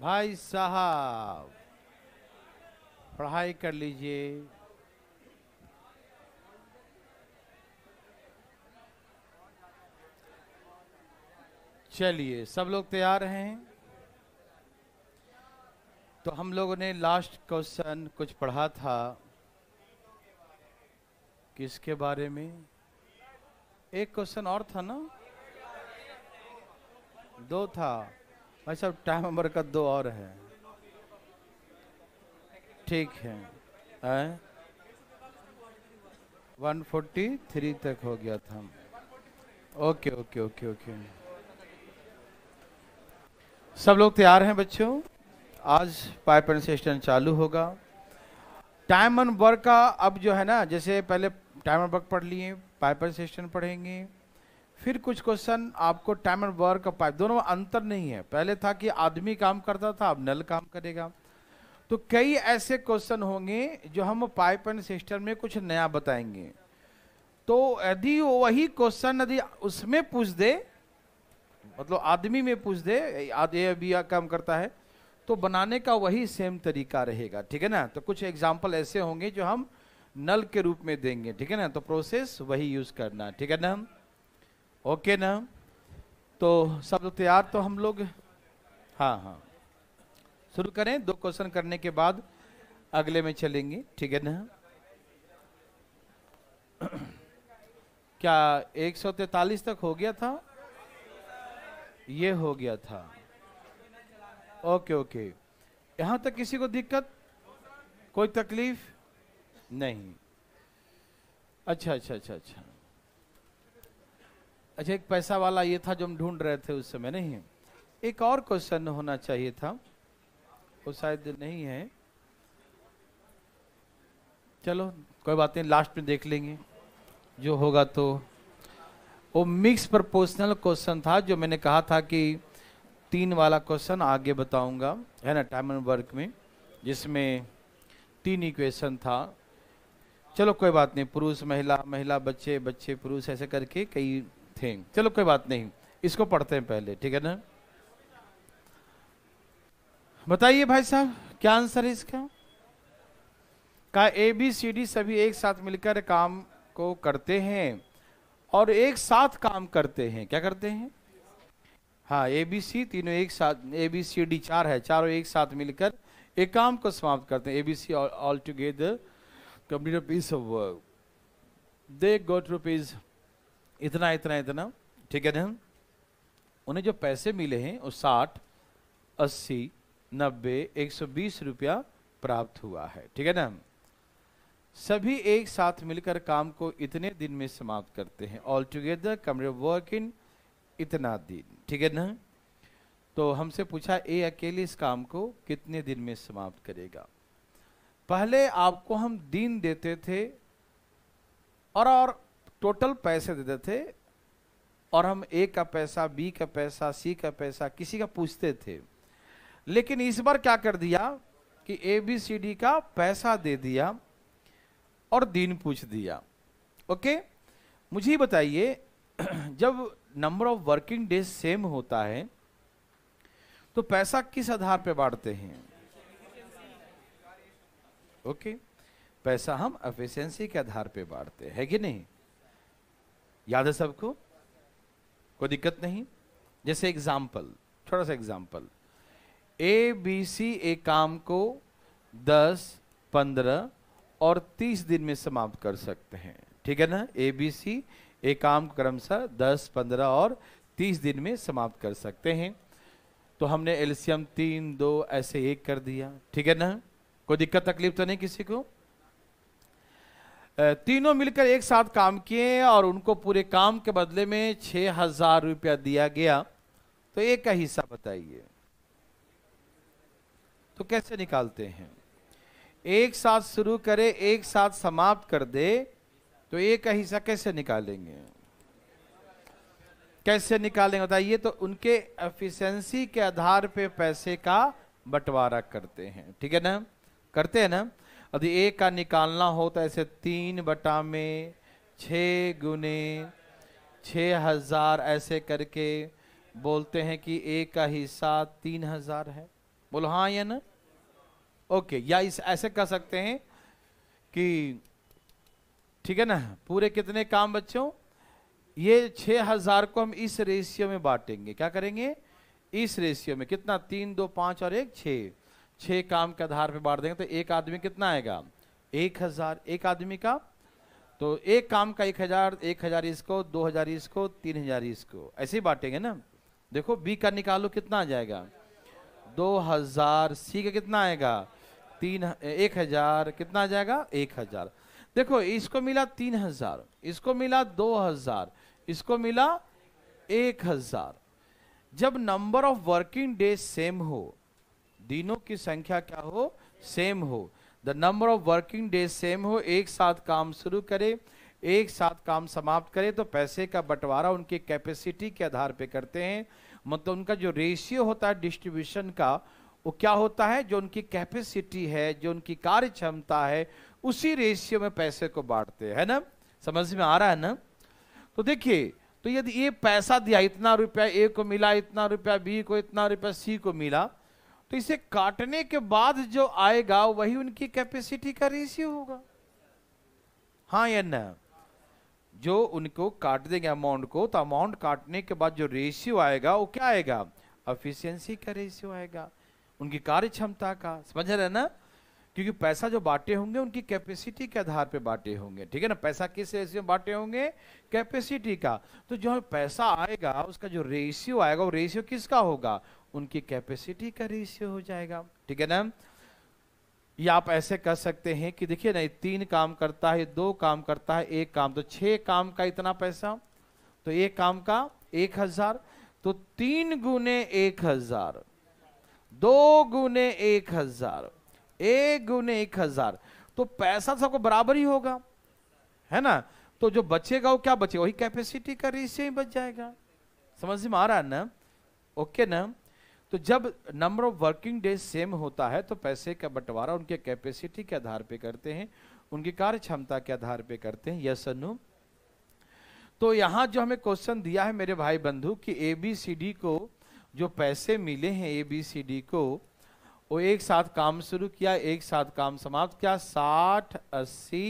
भाई साहब पढ़ाई कर लीजिए चलिए सब लोग तैयार हैं तो हम लोगों ने लास्ट क्वेश्चन कुछ पढ़ा था किसके बारे में एक क्वेश्चन और था ना दो था भाई साहब टाइम हमारे का दो और है ठीक है आए? 143 तक हो गया था ओके ओके ओके ओके सब लोग तैयार हैं बच्चों आज पाइप एंड सिस्टम चालू होगा टाइम एंड वर्क का अब जो है ना जैसे पहले टाइम एंड वर्क पढ़ लिए पाइप एंड सिस्टम पढ़ेंगे फिर कुछ क्वेश्चन आपको टाइम एंड वर्क का पाइप दोनों अंतर नहीं है पहले था कि आदमी काम करता था अब नल काम करेगा तो कई ऐसे क्वेश्चन होंगे जो हम पाइप एंड सिस्टम में कुछ नया बताएंगे तो यदि वही क्वेश्चन यदि उसमें पूछ दे मतलब आदमी में पूछ दे आदमी अभी काम करता है तो बनाने का वही सेम तरीका रहेगा ठीक है ना तो कुछ एग्जाम्पल ऐसे होंगे जो हम नल के रूप में देंगे ठीक है ना तो प्रोसेस वही यूज करना ठीक है ना ओके ना तो सब तो तैयार तो हम लोग हाँ हाँ शुरू करें दो क्वेश्चन करने के बाद अगले में चलेंगे ठीक है ना क्या एक सौ तैतालीस तक हो गया था ये हो गया था ओके ओके यहां तक किसी को दिक्कत कोई तकलीफ नहीं अच्छा अच्छा अच्छा अच्छा अच्छा एक पैसा वाला ये था जो हम ढूंढ रहे थे उस समय नहीं एक और क्वेश्चन होना चाहिए था वो शायद नहीं है चलो कोई बात नहीं लास्ट में देख लेंगे जो होगा तो वो मिक्स प्रपोर्शनल क्वेश्चन था जो मैंने कहा था कि तीन वाला क्वेश्चन आगे बताऊंगा है ना टाइम एंड वर्क में जिसमें तीन इक्वेशन था चलो कोई बात नहीं पुरुष महिला महिला बच्चे बच्चे पुरुष ऐसे करके कई थिंग चलो कोई बात नहीं इसको पढ़ते हैं पहले ठीक है ना बताइए भाई साहब क्या आंसर है इसका का ए बी सी डी सभी एक साथ मिलकर काम को करते हैं और एक साथ काम करते हैं क्या करते हैं हाँ ए बी सी तीनों एक साथ ए बी सी डी चार है चारों एक साथ मिलकर एक काम को समाप्त करते हैं A B C all together complete piece of work they got rupees इतना इतना इतना ठीक है ना उन्हें जो पैसे मिले हैं वो साठ अस्सी नब्बे एक सौ बीस रुपया प्राप्त हुआ है ठीक है ना सभी एक साथ मिलकर काम को इतने दिन में समाप्त करते हैं ऑल टुगेदर कमरे वर्क इन इतना दिन ठीक है ना तो हमसे पूछा ए अकेले इस काम को कितने दिन में समाप्त करेगा पहले आपको हम दिन देते थे और और टोटल पैसे देते थे और हम ए का पैसा बी का पैसा सी का पैसा किसी का पूछते थे लेकिन इस बार क्या कर दिया कि ए बी सी डी का पैसा दे दिया और दिन पूछ दिया ओके मुझे बताइए जब number of working days same होता है तो पैसा किस आधार पर बांटते हैं ओके पैसा हम एफिशिएंसी के आधार पे बांटते हैं है कि नहीं याद है सबको कोई दिक्कत नहीं जैसे एग्जाम्पल छोटा सा एग्जाम्पल ए बी सी ए काम को दस पंद्रह और तीस दिन में समाप्त कर सकते हैं ठीक है ना ए बी सी ए काम क्रमशः दस पंद्रह और तीस दिन में समाप्त कर सकते हैं तो हमने एल्सियम तीन दो ऐसे एक कर दिया ठीक है ना कोई दिक्कत तकलीफ तो नहीं किसी को तीनों मिलकर एक साथ काम किए और उनको पूरे काम के बदले में छह हजार रुपया दिया गया तो एक का हिस्सा बताइए तो कैसे निकालते हैं एक साथ शुरू करे एक साथ समाप्त कर दे तो एक का हिस्सा कैसे निकालेंगे कैसे निकालेंगे बताइए तो उनके एफिशिएंसी के आधार पे पैसे का बंटवारा करते हैं ठीक है ना करते हैं ना यदि एक का निकालना हो तो ऐसे तीन बटा में छ गुने छ हज़ार ऐसे करके बोलते हैं कि एक का हिस्सा तीन हज़ार है बोलो हाँ या ना ओके या इस ऐसे कर सकते हैं कि ठीक है ना पूरे कितने काम बच्चों ये छः हज़ार को हम इस रेशियो में बांटेंगे क्या करेंगे इस रेशियो में कितना तीन दो पांच और एक छे छह काम के आधार पे बांट देंगे तो एक आदमी कितना आएगा एक हजार एक आदमी का तो एक काम का एक हजार एक हजार इसको दो हजार इसको तीन हजार इसको ऐसे ही बांटेंगे ना देखो बी का निकालो कितना आ जाएगा दो हजार सी का कितना आएगा तीन एक हजार कितना आ जाएगा एक हजार देखो इसको मिला तीन हजार इसको मिला दो हजार इसको मिला एक हजार जब number of working days same हो दिनों की संख्या क्या हो सेम हो the number of working days same हो एक साथ काम शुरू करे एक साथ काम समाप्त करे तो पैसे का बंटवारा उनके कैपेसिटी के आधार पे करते हैं मतलब उनका जो रेशियो होता है डिस्ट्रीब्यूशन का वो क्या होता है जो उनकी कैपेसिटी है जो उनकी कार्य क्षमता है उसी रेशियो में पैसे को बांटते हैं ना समझ में आ रहा है ना तो देखिए तो यदि ये पैसा दिया इतना रुपया ए को मिला इतना रुपया बी को इतना रुपया सी को मिला तो इसे काटने के बाद जो आएगा वही उनकी कैपेसिटी का रेशियो होगा हाँ या ना जो उनको काट देंगे अमाउंट को तो अमाउंट काटने के बाद जो रेशियो आएगा वो क्या आएगा एफिशिएंसी का रेशियो आएगा उनकी कार्य क्षमता का समझ रहे ना क्योंकि पैसा जो बांटे होंगे उनकी कैपेसिटी के आधार पे बांटे होंगे ठीक है ना पैसा किस रेशियो में बांटे होंगे कैपेसिटी का तो जो पैसा आएगा उसका जो रेशियो आएगा वो रेशियो किसका होगा उनकी कैपेसिटी का रेशियो हो जाएगा ठीक है ना या आप ऐसे कर सकते हैं कि देखिए ना तीन काम करता है दो काम करता है एक काम तो छह काम का इतना पैसा तो एक काम का एक हजार तो तीन गुने एक हजार दो गुने एक हजार एक गुने एक हजार तो पैसा तो सबको बराबर ही होगा है ना तो जो बचेगा वो क्या बचेगा वही कैपेसिटी का रेशियो ही बच जाएगा समझ में आ रहा है ना ओके ना तो जब number of working days same होता है तो पैसे का बंटवारा उनके कैपेसिटी के आधार पे करते हैं उनकी कार्य क्षमता के आधार पे करते हैं यस अनु तो यहां जो हमें क्वेश्चन दिया है मेरे भाई बंधु कि ए बी सी डी को जो पैसे मिले हैं ए बी सी डी को वो एक साथ काम शुरू किया एक साथ काम समाप्त किया साठ अस्सी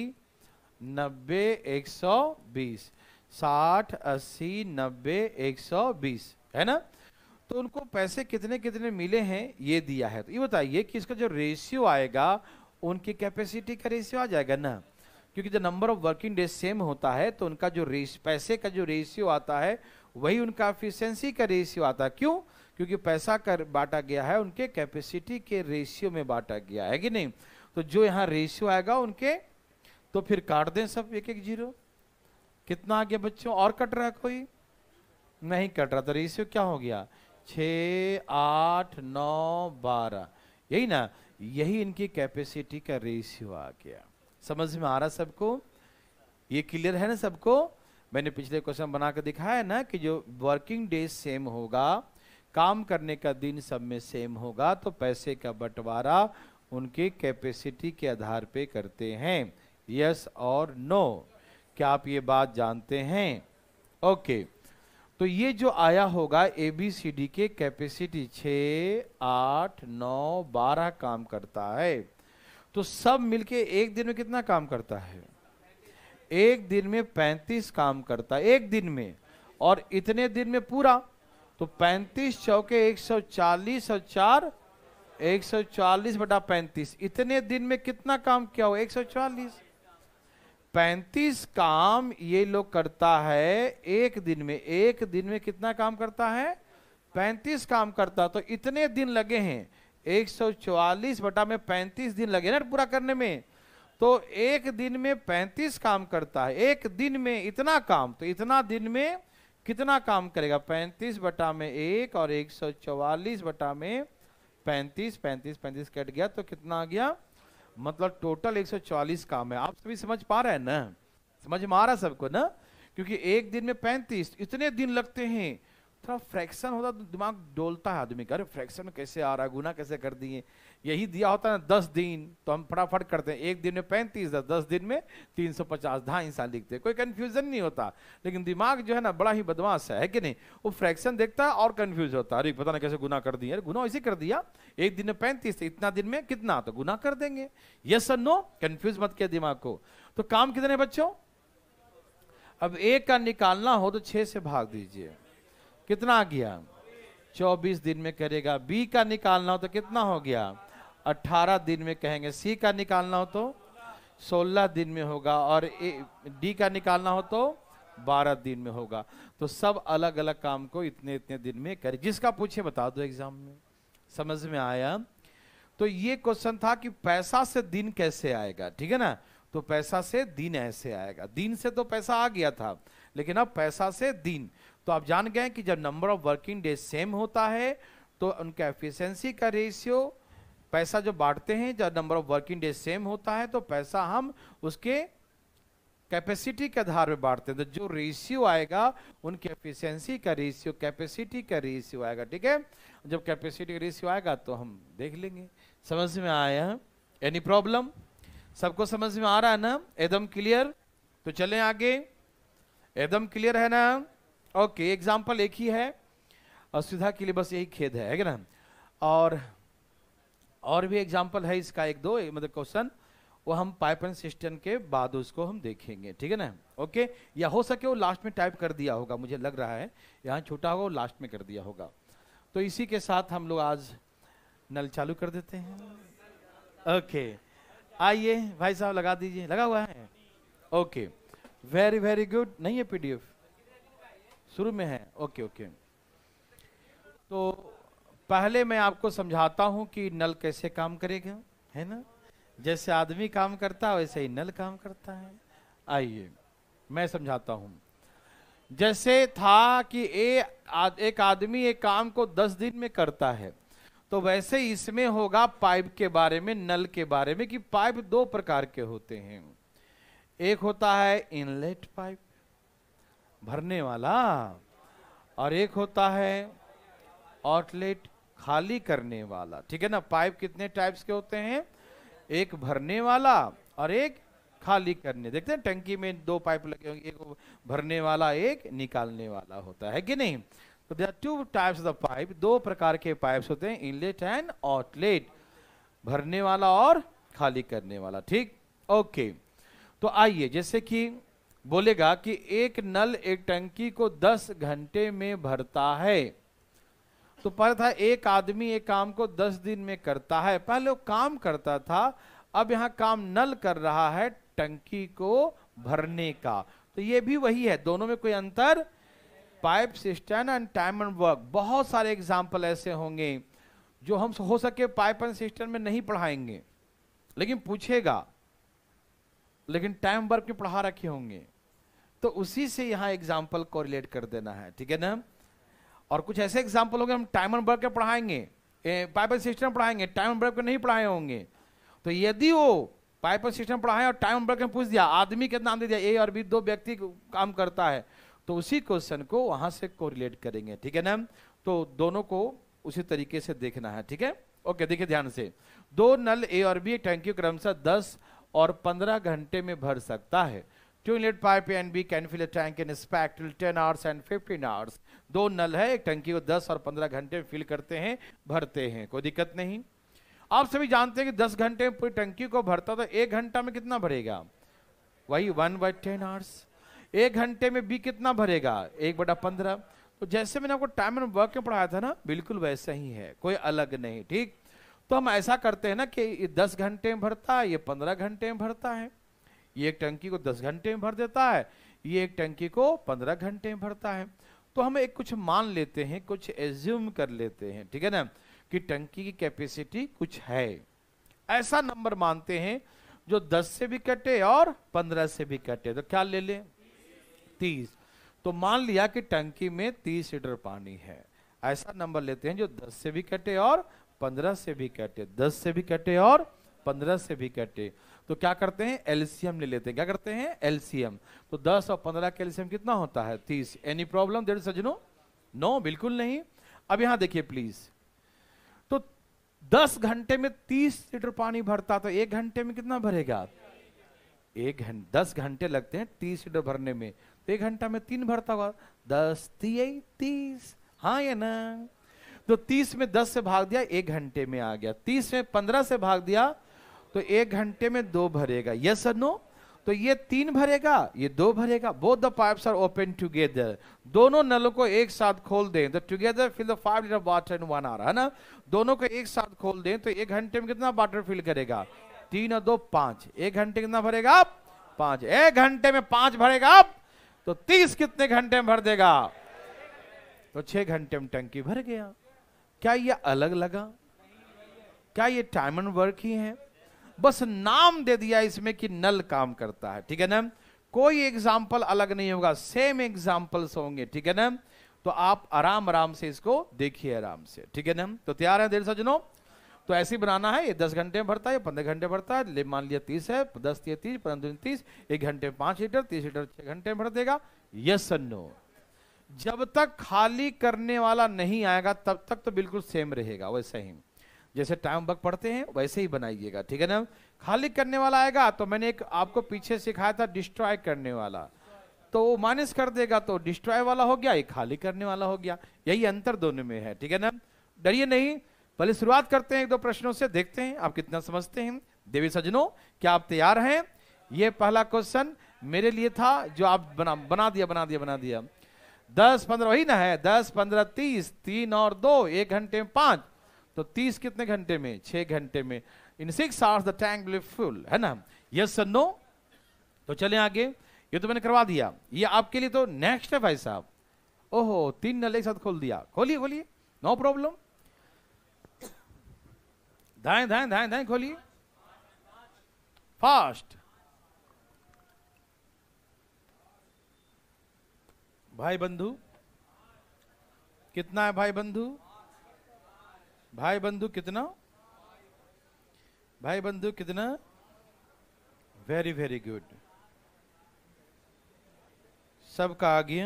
नब्बे एक सौ बीस साठ अस्सी नब्बे एक सौ बीस है ना तो उनको पैसे कितने कितने मिले हैं ये दिया है तो ये बताइए कि इसका जो रेशियो आएगा उनकी कैपेसिटी का रेशियो आ जाएगा ना क्योंकि जो number of working days same होता है तो उनका जो पैसे का जो रेशियो आता है वही उनका एफिशिएंसी का रेशियो आता है क्यों क्योंकि पैसा कर बांटा गया है उनके कैपेसिटी के रेशियो में बांटा गया है कि नहीं तो जो यहाँ रेशियो आएगा उनके तो फिर काट दें सब एक एक जीरो कितना आ गया बच्चों और कट रहा है कोई नहीं कट रहा तो रेशियो क्या हो गया छ आठ नौ बारह यही ना यही इनकी कैपेसिटी का रेशियो आ गया समझ में आ रहा सबको ये क्लियर है ना सबको मैंने पिछले क्वेश्चन बना कर दिखाया ना कि जो वर्किंग डे सेम होगा काम करने का दिन सब में सेम होगा तो पैसे का बंटवारा उनके कैपेसिटी के आधार पे करते हैं यस और नो क्या आप ये बात जानते हैं ओके तो ये जो आया होगा ए बी सी डी के कैपेसिटी छ आठ नौ बारह काम करता है तो सब मिलके एक दिन में कितना काम करता है एक दिन में पैंतीस काम करता है एक दिन में और इतने दिन में पूरा तो पैंतीस चौके एक सौ चालीस और चार एक सौ चालीस बटा पैंतीस इतने दिन में कितना काम किया हो एक सौ चालीस पैंतीस काम ये लोग करता है एक दिन में एक दिन में कितना काम करता है पैंतीस काम करता तो इतने दिन लगे हैं एक सौ चौवालीस बटा में पैंतीस दिन लगे ना पूरा करने में तो एक दिन में पैंतीस काम करता है एक दिन में इतना काम तो इतना दिन में कितना काम करेगा 35 बटा में एक और 144 बटा में 35 35 35 कट गया तो कितना आ गया मतलब टोटल 144 काम है आप सभी समझ पा रहे हैं ना समझ में आ रहा सबको ना क्योंकि एक दिन में 35 इतने दिन लगते हैं थोड़ा फ्रैक्शन होता तो दिमाग डोलता है आदमी का अरे फ्रैक्शन कैसे आ रहा गुना कैसे कर दिए यही दिया होता है दस दिन तो हम फटाफट करते हैं एक दिन में पैंतीस दस दस दिन में तीन सौ पचास ढाई साल लिखते हैं कोई कन्फ्यूजन नहीं होता लेकिन दिमाग जो है ना बड़ा ही बदमाश है, है कि नहीं वो फ्रैक्शन देखता है और कन्फ्यूज होता है अरे पता ना कैसे गुना कर दिया अरे गुना ऐसे कर दिया एक दिन में पैंतीस इतना दिन में कितना तो गुना कर देंगे यस सर नो कन्फ्यूज मत किया दिमाग को तो काम कितने बच्चों अब एक का निकालना हो तो छः से भाग दीजिए कितना आ गया चौबीस दिन में करेगा बी का निकालना हो तो कितना हो गया 18 दिन में कहेंगे सी का निकालना हो तो 16 दिन में होगा और डी का निकालना हो तो 12 दिन में होगा तो सब अलग अलग काम को इतने इतने दिन में करें जिसका पूछे बता दो एग्जाम में समझ में आया तो ये क्वेश्चन था कि पैसा से दिन कैसे आएगा ठीक है ना तो पैसा से दिन ऐसे आएगा दिन से तो पैसा आ गया था लेकिन अब पैसा से दिन तो आप जान गए कि जब number of working day same होता है तो उनका एफिशिएंसी का रेशियो पैसा जो बांटते हैं जब number of working day same होता है तो पैसा हम उसके कैपेसिटी के आधार पर बांटते हैं तो जो रेशियो आएगा उनकी एफिशिएंसी का रेशियो कैपेसिटी का रेशियो आएगा ठीक है जब कैपेसिटी का रेशियो आएगा तो हम देख लेंगे समझ में आया एनी प्रॉब्लम सबको समझ में आ रहा है ना एकदम क्लियर तो चलें आगे एकदम क्लियर है ना ओके एग्जाम्पल एक ही है और के लिए बस यही खेद है ना और और भी एग्जाम्पल है इसका एक दो मतलब क्वेश्चन वो हम पाइप एंड सिस्टम के बाद उसको हम देखेंगे ठीक है ना ओके या हो सके वो लास्ट में टाइप कर दिया होगा मुझे लग रहा है यहाँ छोटा होगा वो लास्ट में कर दिया होगा तो इसी के साथ हम लोग आज नल चालू कर देते हैं ओके आइए भाई साहब लगा दीजिए लगा हुआ है ओके वेरी वेरी गुड नहीं है पीडीएफ शुरू में है ओके ओके तो पहले मैं आपको समझाता हूं कि नल कैसे काम करेगा है ना जैसे आदमी काम करता है वैसे ही नल काम करता है आइए मैं समझाता हूं जैसे था कि ए, आद, एक आदमी एक काम को दस दिन में करता है तो वैसे इसमें होगा पाइप के बारे में नल के बारे में कि पाइप दो प्रकार के होते हैं एक होता है इनलेट पाइप भरने वाला और एक होता है आउटलेट खाली करने वाला ठीक है ना पाइप कितने टाइप्स के होते हैं एक भरने वाला और एक खाली करने देखते हैं टंकी में दो पाइप लगे होंगे एक भरने वाला एक निकालने वाला होता है कि नहीं तो there two types of pipe दो प्रकार के पाइप्स होते हैं इनलेट एंड आउटलेट भरने वाला और खाली करने वाला ठीक ओके तो आइए जैसे कि बोलेगा कि एक नल एक टंकी को 10 घंटे में भरता है तो पर था एक आदमी एक काम को दस दिन में करता है पहले वो काम करता था अब यहां काम नल कर रहा है टंकी को भरने का तो ये भी वही है दोनों में कोई अंतर pipe system and time and work बहुत सारे एग्जाम्पल ऐसे होंगे जो हम हो सके पाइप एंड सिस्टम में नहीं पढ़ाएंगे लेकिन पूछेगा लेकिन टाइम वर्क में पढ़ा रखे होंगे तो उसी से यहां एग्जाम्पल को रिलेट कर देना है ठीक है ना और कुछ ऐसे एग्जाम्पल होंगे हम टाइम एंड वर्ग के पढ़ाएंगे पाइपल सिस्टम पढ़ाएंगे टाइम वर्ग के नहीं पढ़ाए होंगे तो यदि वो पाइपल सिस्टम पढ़ाए और टाइम वर्ग में पूछ दिया आदमी कितना दे दिया ए और बी दो व्यक्ति काम करता है तो उसी क्वेश्चन को वहां से कोरिलेट करेंगे ठीक है ना तो दोनों को उसी तरीके से देखना है ठीक है ओके देखिए ध्यान से दो नल ए और बी टैंकी क्रमशः दस और पंद्रह घंटे में भर सकता है two inlet pipe and B can fill tank in स्पैक्ट ten hours and fifteen hours दो नल है एक टंकी को 10 और 15 घंटे में फिल करते हैं भरते हैं कोई दिक्कत नहीं आप सभी जानते हैं कि 10 घंटे में पूरी टंकी को भरता तो एक घंटा में कितना भरेगा वही वन बाई टेन आवर्स एक घंटे में भी कितना भरेगा एक बटा पंद्रह तो जैसे मैंने आपको टाइम एंड वर्क में पढ़ाया था ना बिल्कुल वैसा ही है कोई अलग नहीं ठीक तो हम ऐसा करते हैं ना कि ये दस घंटे में भरता है ये पंद्रह घंटे में भरता है ये एक टंकी को दस घंटे में भर देता है ये एक टंकी को पंद्रह घंटे में भरता है तो हम एक कुछ मान लेते हैं कुछ एज्यूम कर लेते हैं ठीक है ना कि टंकी की कैपेसिटी कुछ है ऐसा नंबर मानते हैं जो 10 से भी कटे और 15 से भी कटे तो क्या ले लें 30 तो मान लिया कि टंकी में 30 लीटर पानी है ऐसा नंबर लेते हैं जो 10 से भी कटे और 15 से भी कटे 10 से भी कटे और 15 से भी कटे तो क्या करते हैं एल्सियम ले लेते हैं क्या करते हैं एल्सियम तो 10 और 15 का एल्सियम कितना होता है 30 एनी प्रॉब्लम देर सजनो नो बिल्कुल नहीं अब यहां देखिए प्लीज तो 10 घंटे में 30 लीटर पानी भरता तो एक घंटे में कितना भरेगा एक घंटे दस घंटे लगते हैं तीस लीटर भरने में तो एक घंटा में तीन भरता हुआ दस तीन तीस हाँ या ना तो तीस में दस से भाग दिया एक घंटे में आ गया तीस में पंद्रह से भाग दिया तो एक घंटे में दो भरेगा यस सर नो तो ये तीन भरेगा ये दो भरेगा both the pipes are open together दोनों नलों को एक साथ खोल दें तो together fill the five litre water in one hour है ना दोनों को एक साथ खोल दें तो एक घंटे में कितना वाटर फिल करेगा तीन और दो पांच एक घंटे कितना भरेगा आप पांच एक घंटे में पांच भरेगा आप तो तीस कितने घंटे में भर देगा तो छह घंटे में टंकी भर गया क्या ये अलग लगा क्या ये टाइम एंड वर्क ही है बस नाम दे दिया इसमें कि नल काम करता है ठीक है ना कोई एग्जाम्पल अलग नहीं होगा सेम एग्जाम्पल्स होंगे ठीक है ना तो आप आराम आराम से इसको देखिए आराम से ठीक है ना तो तैयार है देर सजनो तो ऐसे ही बनाना है ये दस घंटे में भरता है पंद्रह घंटे भरता है मान लिया तीस है दस तीस तीस पंद्रह तीस एक घंटे में पांच लीटर तीस लीटर छह घंटे में भर देगा यस नो जब तक खाली करने वाला नहीं आएगा तब तक तो बिल्कुल सेम रहेगा वैसे ही जैसे टाइम बक पढ़ते हैं वैसे ही बनाइएगा ठीक है ना खाली करने वाला आएगा तो मैंने एक आपको पीछे सिखाया था डिस्ट्रॉय करने वाला तो वो माइनस कर देगा तो डिस्ट्रॉय वाला हो गया एक खाली करने वाला हो गया यही अंतर दोनों में है ठीक है ना डरिए नहीं पहले शुरुआत करते हैं एक दो प्रश्नों से देखते हैं आप कितना समझते हैं देवी सजनो क्या आप तैयार हैं ये पहला क्वेश्चन मेरे लिए था जो आप बना बना दिया बना दिया बना दिया दस पंद्रह वही ना है दस पंद्रह तीस तीन और दो एक घंटे में पांच तो तीस कितने घंटे में छह घंटे में in six hours the tank will full है ना यस सर नो तो चले आगे ये तो मैंने करवा दिया ये आपके लिए तो नेक्स्ट है भाई साहब ओहो तीन नल एक साथ खोल दिया खोलिए खोलिए नो प्रॉब्लम धाए धाए धाए धाए खोलिए फास्ट भाई बंधु कितना है भाई बंधु भाई बंधु कितना भाई बंधु कितना वेरी वेरी गुड सबका आगे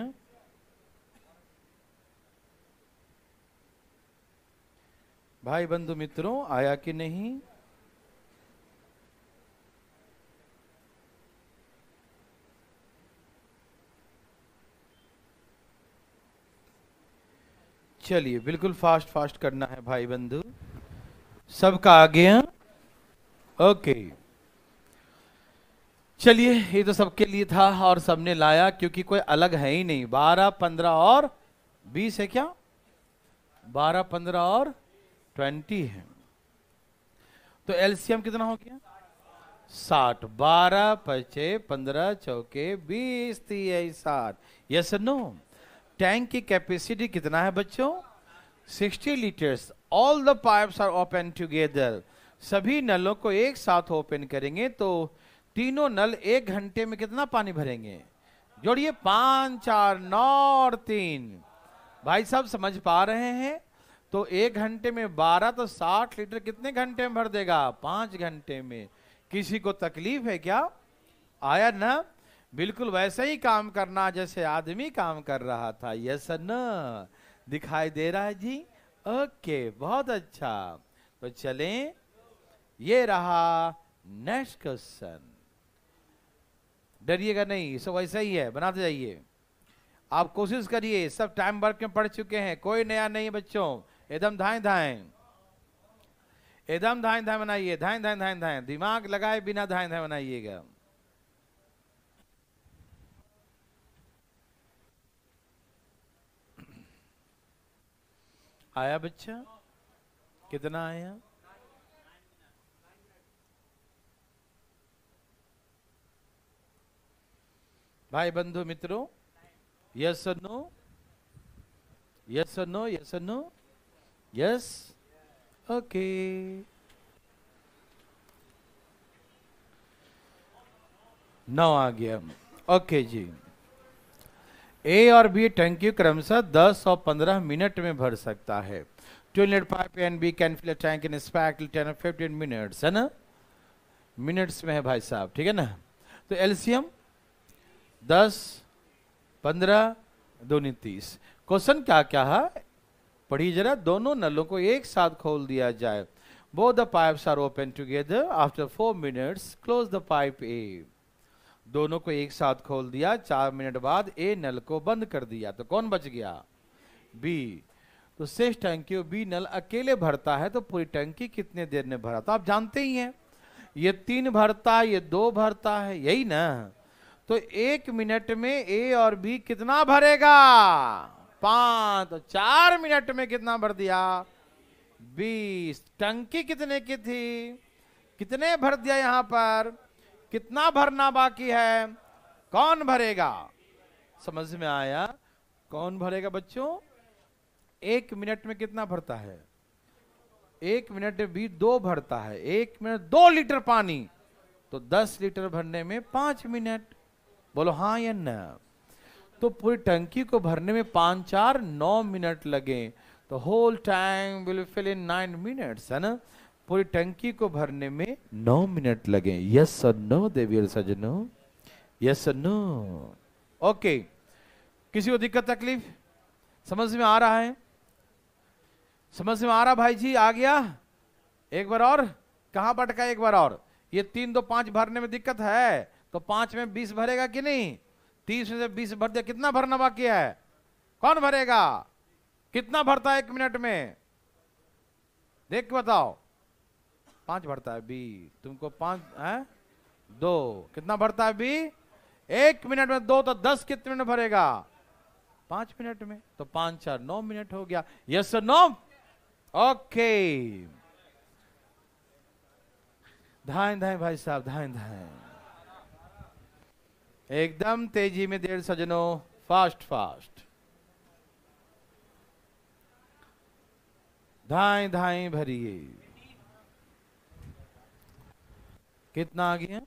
भाई बंधु मित्रों आया कि नहीं चलिए बिल्कुल फास्ट फास्ट करना है भाई बंधु सबका आ गया ओके चलिए ये तो सबके लिए था और सबने लाया क्योंकि कोई अलग है ही नहीं बारह पंद्रह और बीस है क्या बारह पंद्रह और ट्वेंटी है तो एलसीएम कितना हो गया साठ बारह पचे पंद्रह चौके बीस तीस साठ यस नो टैंक की कैपेसिटी कितना है बच्चों 60 litres all the pipes are open together सभी नलों को एक साथ ओपन करेंगे तो तीनों नल एक घंटे में कितना पानी भरेंगे जोड़िए पांच चार नौ और तीन भाई साहब समझ पा रहे हैं तो एक घंटे में बारह तो साठ लीटर कितने घंटे में भर देगा पांच घंटे में किसी को तकलीफ है क्या आया ना बिल्कुल वैसे ही काम करना जैसे आदमी काम कर रहा था यस न दिखाई दे रहा है जी ओके बहुत अच्छा तो चले ये रहा नेक्स्ट क्वेश्चन डरिएगा नहीं सब वैसा ही है बनाते जाइए आप कोशिश करिए सब टाइम वर्क में पढ़ चुके हैं कोई नया नहीं बच्चों एकदम धाए धाए एकदम धाए धाए बनाइए धाए धाए धाए धाए दिमाग लगाए बिना धाए धाए बनाइएगा आया बच्चा कितना आया भाई बंधु मित्रों yes no yes no yes no yes okay नौ आ गया ओके okay, जी ए और बी टंकी क्रमशः 10 और 15 मिनट में भर सकता है two inlet pipe and B can fill tank in स्पैक टेन और फिफ्टीन मिनट्स है ना मिनट्स में है भाई साहब ठीक है ना तो एल्सियम 10 15 दोनी तीस क्वेश्चन क्या क्या है पढ़ी जरा दोनों नलों को एक साथ खोल दिया जाए both the pipes are open together after four minutes close the pipe A दोनों को एक साथ खोल दिया चार मिनट बाद ए नल को बंद कर दिया तो कौन बच गया बी तो शेष टंकी बी नल अकेले भरता है तो पूरी टंकी कितने देर में भरा तो आप जानते ही हैं ये तीन भरता है ये दो भरता है यही ना तो एक मिनट में ए और बी कितना भरेगा पांच तो चार मिनट में कितना भर दिया बीस टंकी कितने की थी कितने भर दिया यहां पर कितना भरना बाकी है कौन भरेगा समझ में आया कौन भरेगा बच्चों एक मिनट में कितना भरता है एक मिनट में भी दो भरता है एक मिनट दो लीटर पानी तो दस लीटर भरने में पांच मिनट बोलो हाँ या न तो पूरी टंकी को भरने में पांच चार नौ मिनट लगे तो whole time will fill in nine minutes है ना पूरी टंकी को भरने में नौ मिनट लगे यस और नो देवी सजनो यस और नो ओके किसी को दिक्कत तकलीफ समझ में आ रहा है समझ में आ रहा भाई जी आ गया एक बार और कहां बटका एक बार और ये तीन दो पांच भरने में दिक्कत है तो पांच में बीस भरेगा कि नहीं तीस में से बीस भर दिया कितना भरना बाकी है कौन भरेगा कितना भरता है एक मिनट में देख के बताओ पांच बढ़ता है बी तुमको पांच है दो कितना बढ़ता है बी एक मिनट में दो तो दस कितने मिनट भरेगा पांच मिनट में तो पांच चार नौ मिनट हो गया यस नो ओके धाए धाए भाई साहब धाएं धाए एकदम तेजी में देर सजनो फास्ट फास्ट धाए धाए भरिए कितना आ गया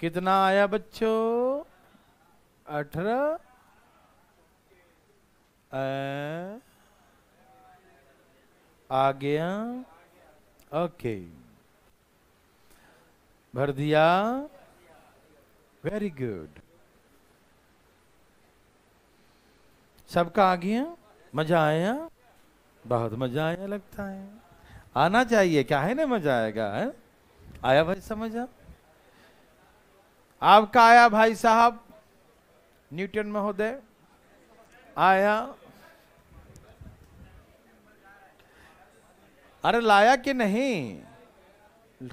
कितना आया बच्चों अठारह आ गया ओके भर दिया वेरी गुड सबका आ गया मजा आया बहुत मजा आया लगता है आना चाहिए क्या है ना मजा आएगा है आया भाई समझ आप आपका आया भाई साहब न्यूटन महोदय आया अरे लाया कि नहीं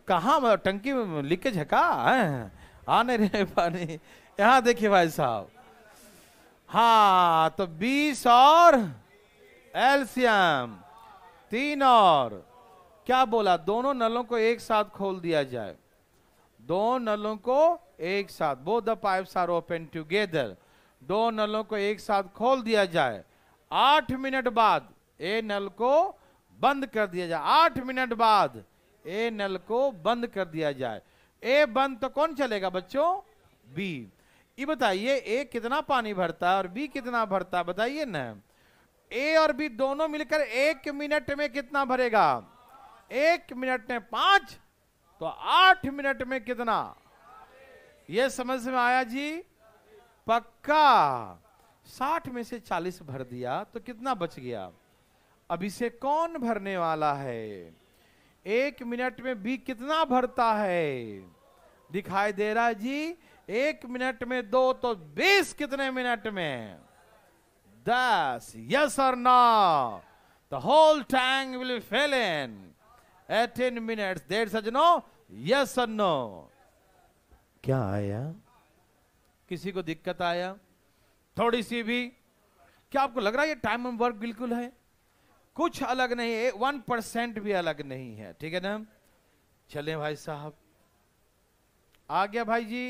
कहा टंकी में लीकेज है का आ नहीं रहे पानी यहां देखिए भाई साहब हा तो बीस और एल्सियम तीन और क्या बोला दोनों नलों को एक साथ खोल दिया जाए दो नलों को एक साथ both the pipes are open together दो नलों को एक साथ खोल दिया जाए आठ मिनट बाद ए नल को बंद कर दिया जाए आठ मिनट बाद ए नल को बंद कर दिया जाए ए बंद तो कौन चलेगा बच्चों बी ये बताइए ए कितना पानी भरता है और बी कितना भरता है बताइए ना ए और बी दोनों मिलकर एक मिनट में कितना भरेगा एक मिनट में पांच तो आठ मिनट में कितना यह समझ में आया जी पक्का साठ में से चालीस भर दिया तो कितना बच गया अब इसे कौन भरने वाला है एक मिनट में बी कितना भरता है दिखाई दे रहा जी एक मिनट में दो तो बीस कितने मिनट में दस यस और no the whole tank will fill in eighteen minute There सजनो यस or क्या आया किसी को दिक्कत आया थोड़ी सी भी क्या आपको लग रहा है ये टाइम एंड वर्क बिल्कुल है कुछ अलग नहीं है वन परसेंट भी अलग नहीं है ठीक है ना चले भाई साहब आ गया भाई जी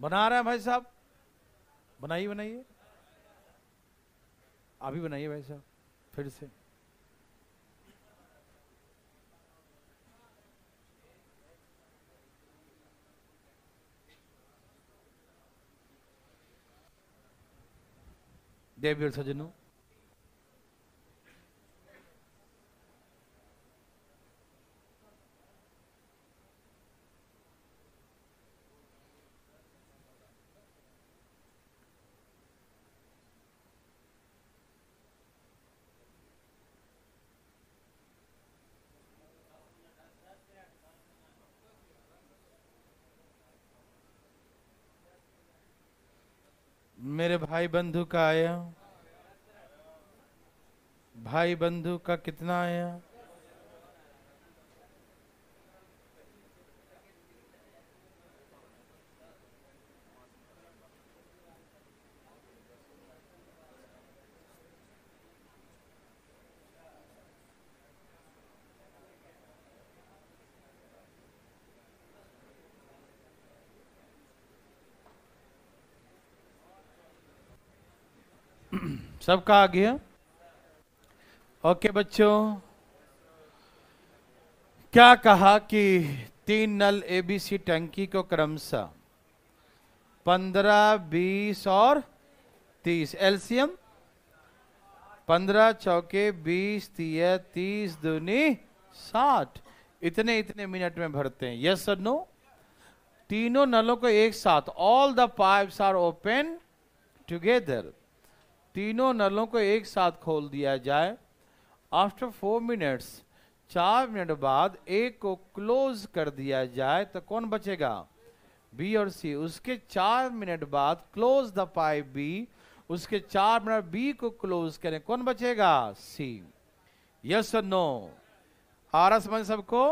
बना रहे हैं भाई साहब बनाइए बनाइए अभी बनाइए भाई साहब फिर से देवी और सज्जनों मेरे भाई बंधु का आया भाई बंधु का कितना आया सबका आ गया ओके बच्चों क्या कहा कि तीन नल एबीसी टंकी को क्रमशः पंद्रह बीस और तीस एल्सियम पंद्रह चौके बीस तीय तीस दूनी साठ इतने इतने मिनट में भरते हैं यस सर नो तीनों नलों को एक साथ all the pipes are open together तीनों नलों को एक साथ खोल दिया जाए आफ्टर फोर मिनट्स चार मिनट बाद ए को क्लोज कर दिया जाए तो कौन बचेगा बी और सी उसके चार मिनट बाद क्लोज द पाइप बी उसके चार मिनट बी को क्लोज करें कौन बचेगा सी यस नो आर एस मन सबको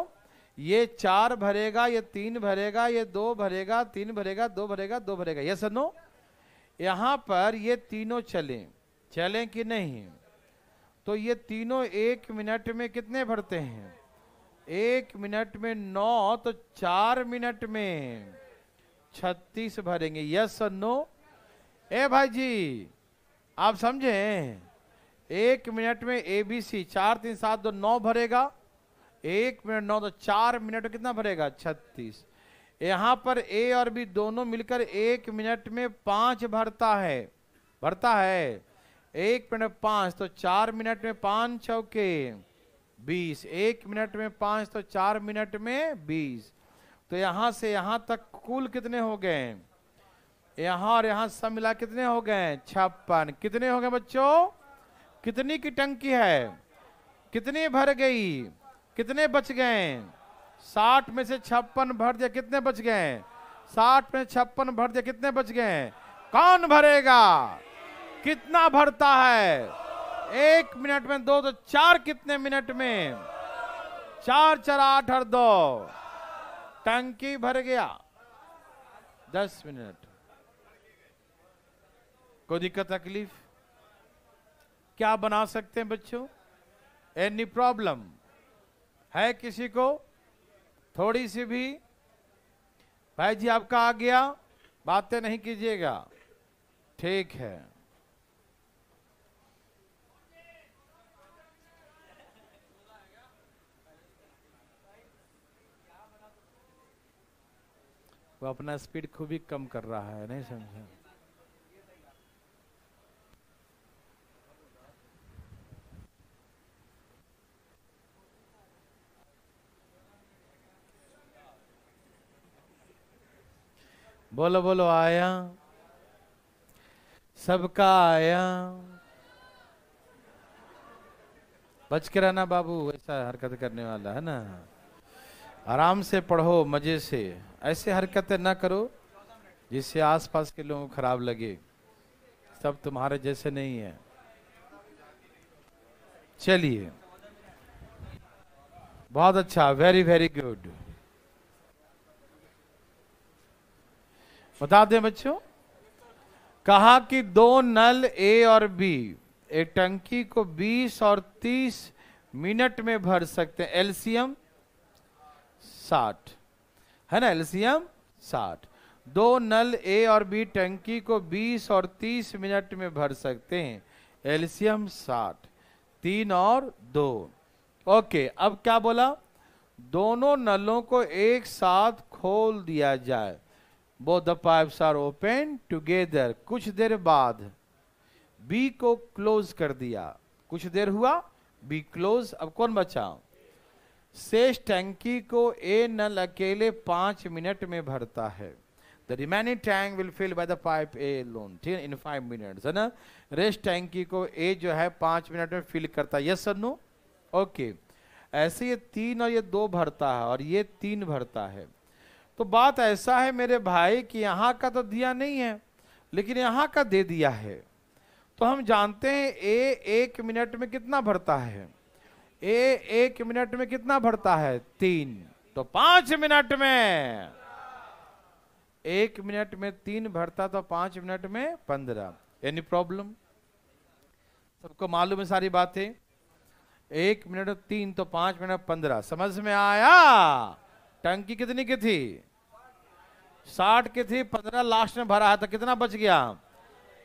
ये चार भरेगा ये तीन भरेगा ये दो भरेगा तीन भरेगा दो भरेगा दो भरेगा यस नो यहां पर ये तीनों चलें चलें कि नहीं तो ये तीनों एक मिनट में कितने भरते हैं एक मिनट में नौ तो चार मिनट में छत्तीस भरेंगे यस और नो ए भाई जी आप समझे एक मिनट में ए बी सी चार तीन सात दो नौ भरेगा एक मिनट नौ तो चार मिनट कितना भरेगा छत्तीस यहाँ पर ए और बी दोनों मिलकर एक मिनट में पांच भरता है भरता है एक मिनट पांच तो चार मिनट में पांच चौके बीस एक मिनट में पांच तो चार मिनट में बीस तो यहां से यहां तक कुल कितने हो गए यहां और यहां सब मिला कितने हो गए छप्पन कितने हो गए बच्चों कितनी की टंकी है कितनी भर गई कितने बच गए साठ में से छप्पन भर दिया कितने बच गए हैं साठ में छप्पन भर दिया कितने बच गए हैं कौन भरेगा कितना भरता है एक मिनट में दो तो चार कितने मिनट में चार चार आठ और दो टंकी भर गया दस मिनट कोई दिक्कत तकलीफ क्या बना सकते हैं बच्चों एनी प्रॉब्लम है किसी को थोड़ी सी भी भाई जी आपका आ गया बातें नहीं कीजिएगा ठीक है वो अपना स्पीड खूब ही कम कर रहा है नहीं समझा बोलो बोलो आया सबका आया बच के रहना बाबू ऐसा हरकत करने वाला है ना आराम से पढ़ो मजे से ऐसे हरकतें ना करो जिससे आसपास के लोगों को खराब लगे सब तुम्हारे जैसे नहीं है चलिए बहुत अच्छा वेरी वेरी गुड बता दें बच्चों कहा कि दो नल ए और बी एक टंकी को 20 और 30 मिनट में भर सकते हैं एलसीएम 60 है ना एलसीएम 60 दो नल ए और बी टंकी को 20 और 30 मिनट में भर सकते हैं एलसीएम 60 तीन और दो ओके अब क्या बोला दोनों नलों को एक साथ खोल दिया जाए both the pipes are open together कुछ देर बाद B को क्लोज कर दिया कुछ देर हुआ B क्लोज अब कौन बचा शेष टैंकी को ए नल अकेले पांच मिनट में भरता है the remaining tank will fill by the pipe A lone ठीक है इन फाइव मिनट है ना रेस्ट टैंकी को ए जो है पांच मिनट में फिल करता है यस सर नो ओके ऐसे ये तीन और ये दो भरता है और ये तीन भरता है तो बात ऐसा है मेरे भाई कि यहाँ का तो दिया नहीं है लेकिन यहाँ का दे दिया है तो हम जानते हैं ए एक मिनट में कितना भरता है ए एक मिनट में कितना भरता है तीन तो पांच मिनट में एक मिनट में तीन भरता तो पांच मिनट में पंद्रह एनी प्रॉब्लम सबको मालूम है सारी बातें एक मिनट तीन तो पांच मिनट पंद्रह समझ में आया टंकी कितनी की थी साठ की थी पंद्रह लास्ट में भरा है तो कितना बच गया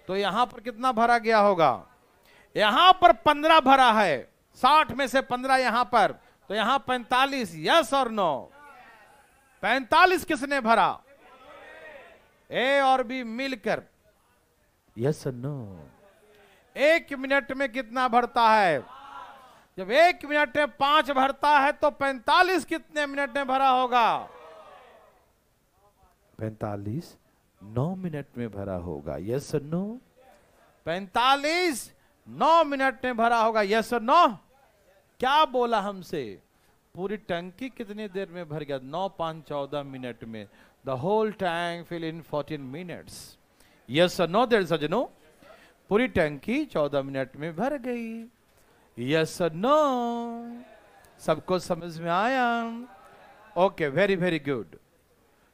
तो यहां पर कितना भरा गया होगा यहां पर पंद्रह भरा है साठ में से पंद्रह यहां पर तो यहां पैंतालीस यस और नो पैंतालीस किसने भरा ए और बी मिलकर यस और नो एक मिनट में कितना भरता है जब एक मिनट में पांच भरता है तो पैंतालीस कितने मिनट में भरा होगा पैंतालीस नौ मिनट में भरा होगा यस नो पैंतालीस नौ मिनट में भरा होगा यस नो क्या बोला हमसे पूरी टंकी कितनी देर में भर गया नौ पांच चौदह मिनट में the whole tank fill in fourteen minutes yes no there सजनो पूरी टंकी चौदह मिनट में भर गई यस नो सबको समझ में आया ओके वेरी वेरी गुड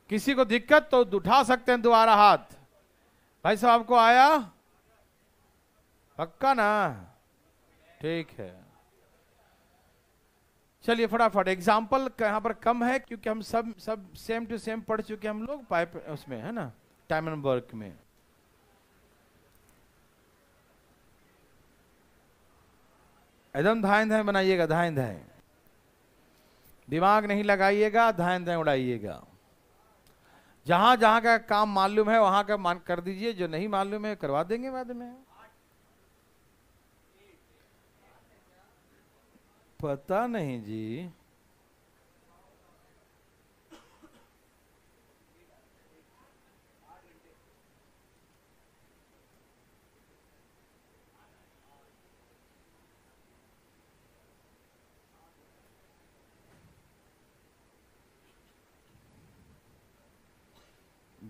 किसी को दिक्कत तो उठा सकते हैं दोबारा हाथ भाई साहब आपको आया पक्का ना ठीक है चलिए फटाफट एग्जाम्पल यहाँ पर कम है क्योंकि हम सब सब सेम टू सेम पढ़ चुके हम लोग पाइप उसमें है ना टाइम एंड वर्क में एकदम धाएं धाएं बनाइएगा धाएं धाएं दिमाग नहीं लगाइएगा धाएं धाएं उड़ाइएगा जहां जहां का काम मालूम है वहां का मान कर दीजिए जो नहीं मालूम है करवा देंगे बाद में पता नहीं जी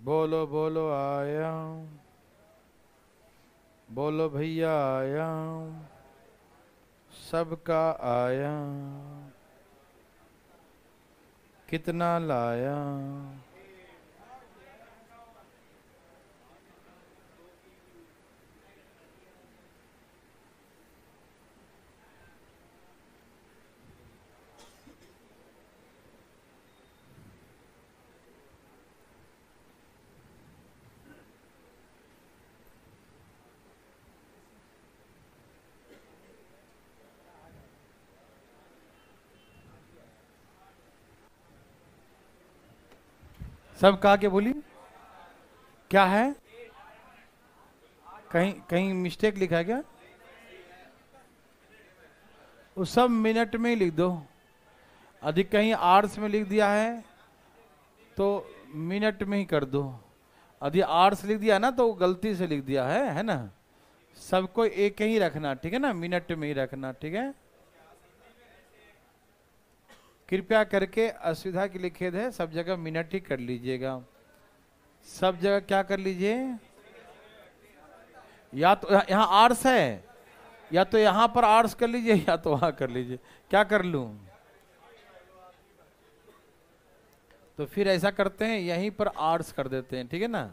बोलो बोलो आया बोलो भैया आया सबका आया कितना लाया सब कहा के बोली क्या है कहीं कहीं मिस्टेक लिखा है क्या वो सब मिनट में ही लिख दो अधिक कहीं आर्ट्स में लिख दिया है तो मिनट में ही कर दो अधिक आर्ट्स लिख दिया ना तो गलती से लिख दिया है है ना सबको एक ही रखना ठीक है ना मिनट में ही रखना ठीक है कृपया करके असुविधा के लिए खेद है सब जगह मिनट ही कर लीजिएगा सब जगह क्या कर लीजिए या तो यहाँ आर्ट्स है या तो यहाँ पर आर्ट्स कर लीजिए या तो वहाँ कर लीजिए क्या कर लू तो फिर ऐसा करते हैं यहीं पर आर्ट्स कर देते हैं ठीक है ना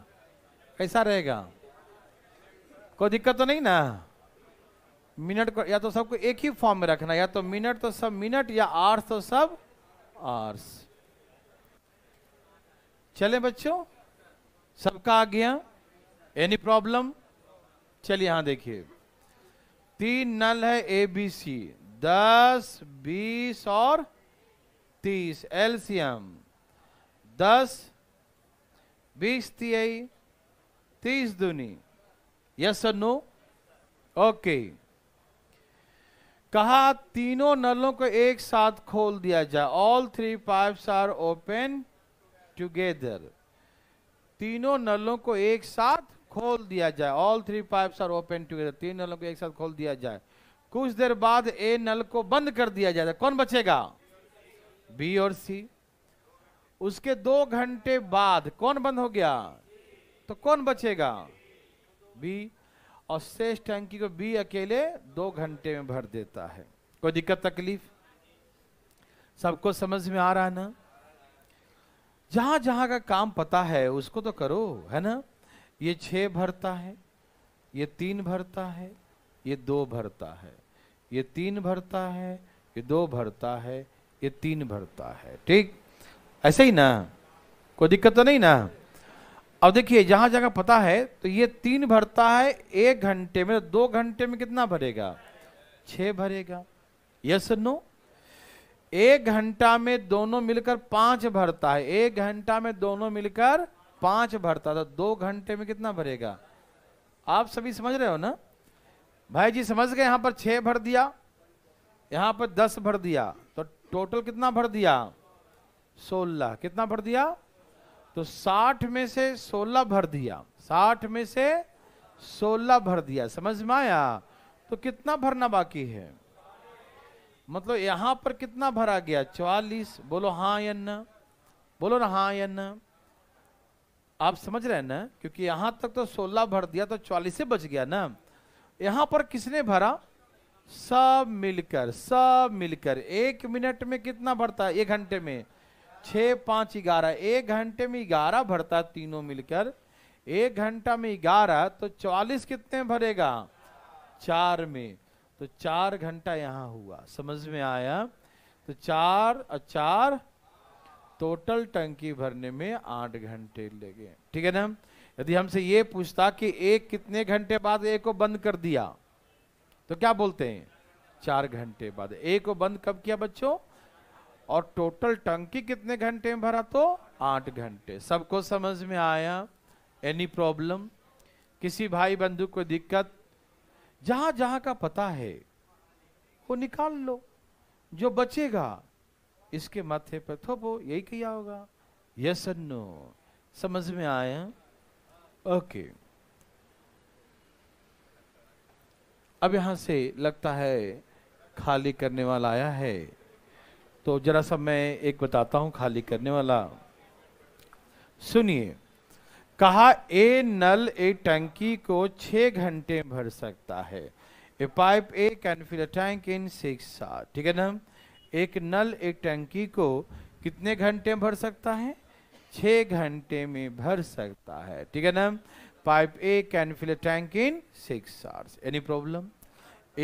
कैसा रहेगा कोई दिक्कत तो नहीं ना मिनट को या तो सबको एक ही फॉर्म में रखना या तो मिनट तो सब मिनट या आर्ट्स तो सब आर्स चले बच्चों सबका आ गया एनी प्रॉब्लम चलिए यहां देखिए तीन नल है ए बी सी दस बीस और तीस एलसीएम दस बीस तीस दुनी यस सर नो ओके कहा तीनों नलों को एक साथ खोल दिया जाए all three pipes are open together तीनों नलों को एक साथ खोल दिया जाए all three pipes are open together तीन नलों को एक साथ खोल दिया जाए कुछ देर बाद ए नल को बंद कर दिया जाए कौन बचेगा बी और सी उसके दो घंटे बाद कौन बंद हो गया तो कौन बचेगा बी और शेष टंकी को बी अकेले दो घंटे में भर देता है कोई दिक्कत तकलीफ सबको समझ में आ रहा है ना जहां जहां का काम पता है उसको तो करो है ना ये छ भरता है ये तीन भरता है ये दो भरता है ये तीन भरता है ये दो भरता है ये तीन भरता है ठीक ऐसे ही ना कोई दिक्कत तो नहीं ना अब देखिए जहां जगह पता है तो ये तीन भरता है एक घंटे में तो दो घंटे में कितना भरेगा छ भरेगा यस नो एक घंटा में दोनों मिलकर पांच भरता है एक घंटा में दोनों मिलकर पांच भरता था तो दो घंटे में कितना भरेगा आप सभी समझ रहे हो ना भाई जी समझ गए यहां पर छह भर दिया यहां पर दस भर दिया तो टोटल कितना भर दिया सोलह कितना भर दिया तो 60 में से 16 भर दिया 60 में से 16 भर दिया समझ में आया तो कितना भरना बाकी है मतलब यहां पर कितना भरा गया 44 बोलो हाँ या न बोलो ना हाँ या न आप समझ रहे हैं ना क्योंकि यहां तक तो 16 भर दिया तो 44 से बच गया ना यहां पर किसने भरा सब मिलकर सब मिलकर एक मिनट में कितना भरता है एक घंटे में छः पाँच ग्यारह एक घंटे में ग्यारह भरता तीनों मिलकर एक घंटा में ग्यारह तो चौवालीस कितने भरेगा चार में तो चार घंटा यहाँ हुआ समझ में आया तो चार और चार टोटल टंकी भरने में आठ घंटे लगे ठीक है ना यदि हमसे ये पूछता कि एक कितने घंटे बाद एक को बंद कर दिया तो क्या बोलते हैं चार घंटे बाद एक को बंद कब किया बच्चों और टोटल टंकी कितने घंटे में भरा तो आठ घंटे सबको समझ में आया एनी प्रॉब्लम किसी भाई बंधु को दिक्कत जहां जहां का पता है वो निकाल लो जो बचेगा इसके माथे पर थोपो यही किया होगा यस नो समझ में आया ओके अब यहां से लगता है खाली करने वाला आया है तो जरा सा मैं एक बताता हूं खाली करने वाला सुनिए कहा ए नल ए टंकी को छः घंटे भर सकता है A pipe A can fill a tank in six ठीक है ना एक नल एक टंकी को कितने घंटे भर सकता है छः घंटे में भर सकता है ठीक है ना pipe A can fill a tank in six hours any problem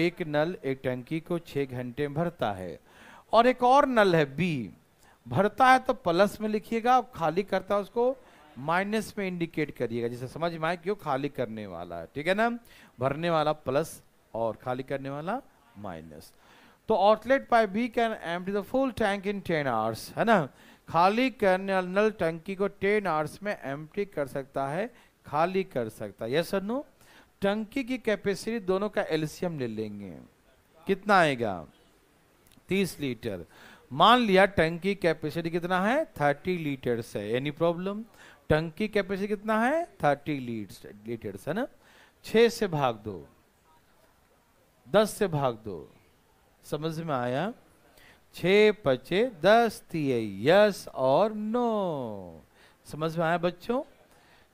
एक नल एक टंकी को छह घंटे भरता है और एक और नल है बी भरता है तो प्लस में लिखिएगा खाली करता है उसको माइनस में इंडिकेट करिएगा जिसे समझ में आए क्यों खाली करने वाला है ठीक है ना भरने वाला प्लस और खाली करने वाला माइनस तो आउटलेट पाइप बी कैन एम the full tank in ten hours है ना खाली करने नल टंकी को टेन आवर्स में एम कर सकता है खाली कर सकता है यस नो टंकी की कैपेसिटी दोनों का एल्सियम ले लेंगे कितना आएगा तीस लीटर मान लिया टंकी कैपेसिटी कितना है थर्टी लीटर है एनी प्रॉब्लम टंकी कैपेसिटी कितना है थर्टी लीटर है ना छ से भाग दो दस से भाग दो समझ में आया छ पचे दस दिए यस और नो समझ में आया बच्चों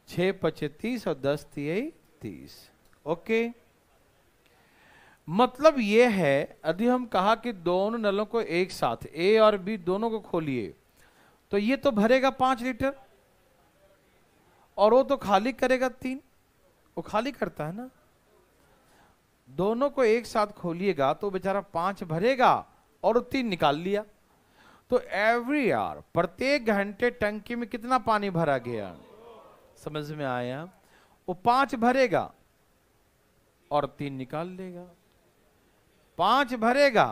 छ पचे तीस और दस दिए तीस ओके okay. मतलब ये है यदि हम कहा कि दोनों नलों को एक साथ ए और बी दोनों को खोलिए तो ये तो भरेगा पांच लीटर और वो तो खाली करेगा तीन वो खाली करता है ना दोनों को एक साथ खोलिएगा तो बेचारा पांच भरेगा और तीन निकाल लिया तो एवरी आर प्रत्येक घंटे टंकी में कितना पानी भरा गया समझ में आया वो पांच भरेगा और तीन निकाल लेगा पांच भरेगा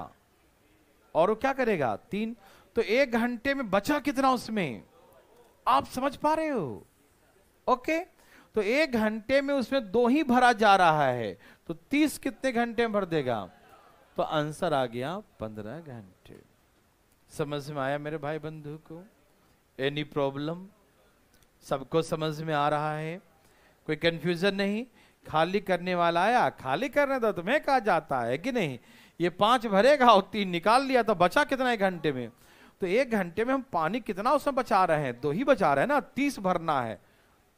और वो क्या करेगा तीन तो एक घंटे में बचा कितना उसमें आप समझ पा रहे हो ओके तो एक घंटे में उसमें दो ही भरा जा रहा है तो तीस कितने घंटे में भर देगा तो आंसर आ गया पंद्रह घंटे समझ में आया मेरे भाई बंधु को एनी प्रॉब्लम सबको समझ में आ रहा है कोई कंफ्यूजन नहीं खाली करने वाला आया खाली करने तो तुम्हें कहा जाता है कि नहीं ये पांच भरेगा और तीन निकाल लिया तो बचा कितना एक घंटे में तो एक घंटे में हम पानी कितना उसमें बचा रहे हैं दो ही बचा रहे हैं ना तीस भरना है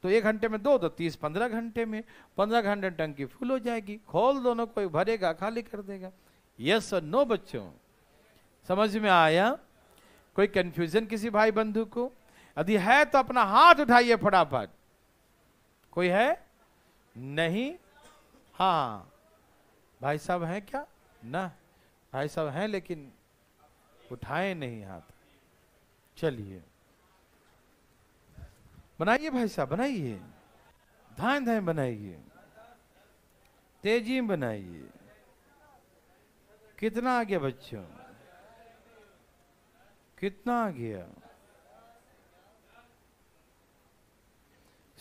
तो एक घंटे में दो तो तीस पंद्रह घंटे में पंद्रह घंटे टंकी फुल हो जाएगी खोल दोनों कोई भरेगा खाली कर देगा यस और नो बच्चों समझ में आया कोई कंफ्यूजन किसी भाई बंधु को यदि है तो अपना हाथ उठाइए फटाफट कोई है नहीं हाँ भाई साहब हैं क्या ना भाई साहब हैं लेकिन उठाए नहीं हाथ चलिए बनाइए भाई साहब बनाइए धाए धाए बनाइए तेजी में बनाइए कितना आ गया बच्चों कितना आ गया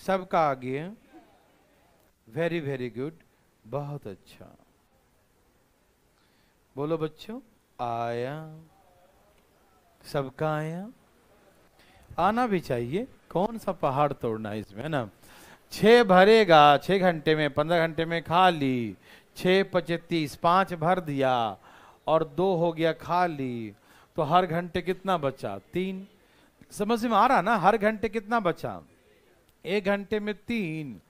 सबका आ गया वेरी वेरी गुड बहुत अच्छा बोलो बच्चों आया सबका आया आना भी चाहिए कौन सा पहाड़ तोड़ना है इसमें ना छः भरेगा छः घंटे में पंद्रह घंटे में खा ली छ पचतीस पांच भर दिया और दो हो गया खा ली तो हर घंटे कितना बचा तीन समझ में आ रहा ना हर घंटे कितना बचा एक घंटे में तीन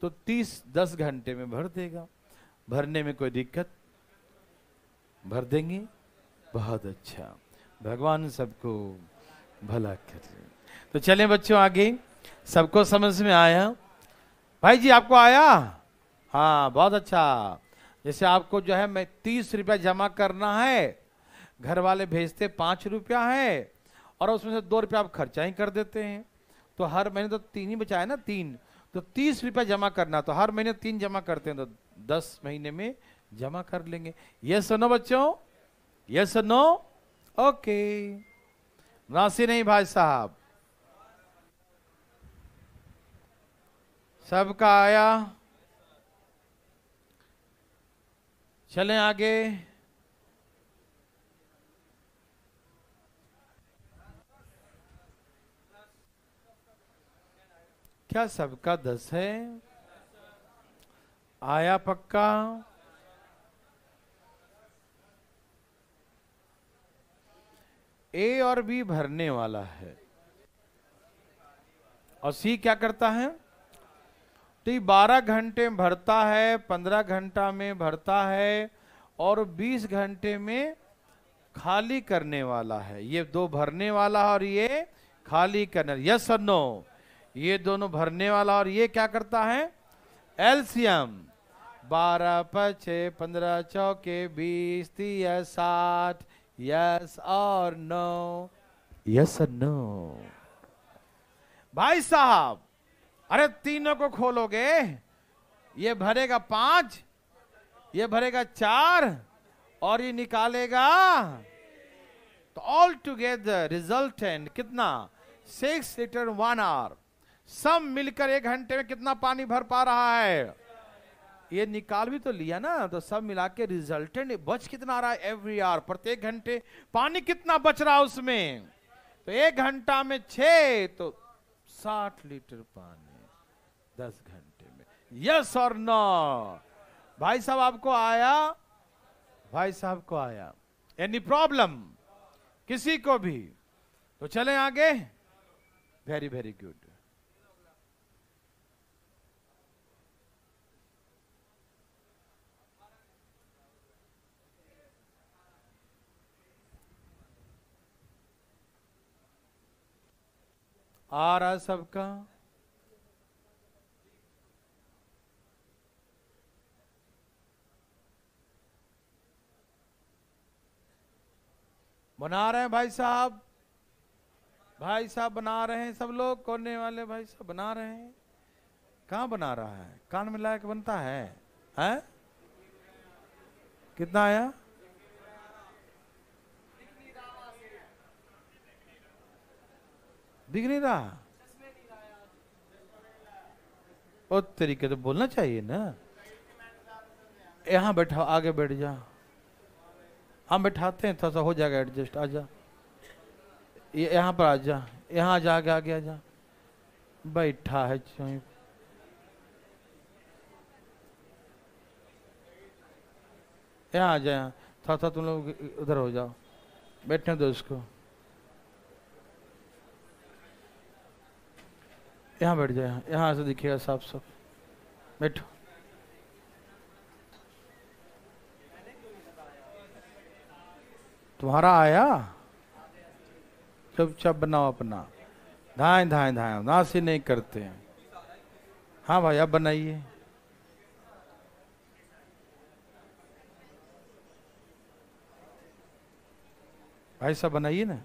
तो तीस दस घंटे में भर देगा भरने में कोई दिक्कत भर देंगे बहुत अच्छा भगवान सबको भला कर तो चले बच्चों आगे सबको समझ में आया भाई जी आपको आया हाँ बहुत अच्छा जैसे आपको जो है मैं तीस रुपया जमा करना है घर वाले भेजते पाँच रुपया है और उसमें से दो रुपया आप खर्चा ही कर देते हैं तो हर महीने तो तीन ही बचाए ना तीन तो तीस रुपया जमा करना तो हर महीने तीन जमा करते हैं तो दस महीने में जमा कर लेंगे सो नो बच्चों यस नो ओके नासी नहीं भाई साहब सबका आया चलें आगे क्या सबका दस है आया पक्का ए और बी भरने वाला है और सी क्या करता है तो बारह घंटे भरता है पंद्रह घंटा में भरता है और बीस घंटे में खाली करने वाला है ये दो भरने वाला और ये खाली करने यस और नो ये दोनों भरने वाला और ये क्या करता है एल्सियम बारह पछे पंद्रह चौके बीस तीस साठ यस और नो यस और नो भाई साहब अरे तीनों को खोलोगे ये भरेगा पांच ये भरेगा चार और ये निकालेगा तो ऑल टुगेदर रिजल्टेंट कितना सिक्स लीटर वन आवर सब मिलकर एक घंटे में कितना पानी भर पा रहा है ये निकाल भी तो लिया ना तो सब मिला के रिजल्टेंट बच कितना आ रहा है एवरी आवर प्रत्येक घंटे पानी कितना बच रहा है उसमें तो एक घंटा में छ तो साठ लीटर पानी दस घंटे में यस और नो भाई साहब आपको आया भाई साहब को आया एनी प्रॉब्लम किसी को भी तो चले आगे वेरी वेरी गुड आ रहा सबका बना रहे हैं भाई साहब भाई साहब बना रहे हैं सब लोग कोने वाले भाई साहब बना रहे हैं कहाँ बना रहा है कान में लायक बनता है हैं कितना आया दिख नहीं रहा और तरीके तो बोलना चाहिए ना यहाँ बैठा आगे बैठ जा हम बैठाते हैं थोड़ा सा हो जाएगा एडजस्ट आ जा यहाँ पर आ जा यहाँ आ जा आगे आगे आ जा बैठा है यहाँ आ जाए थोड़ा सा तुम लोग उधर हो जाओ बैठने दो इसको यहाँ बैठ जाए यहाँ यहाँ से दिखेगा साफ साफ बैठो तुम्हारा आया चुपचाप बनाओ अपना धाए धाए धाए से नहीं करते हैं हाँ भाई अब बनाइए भाई साहब बनाइए ना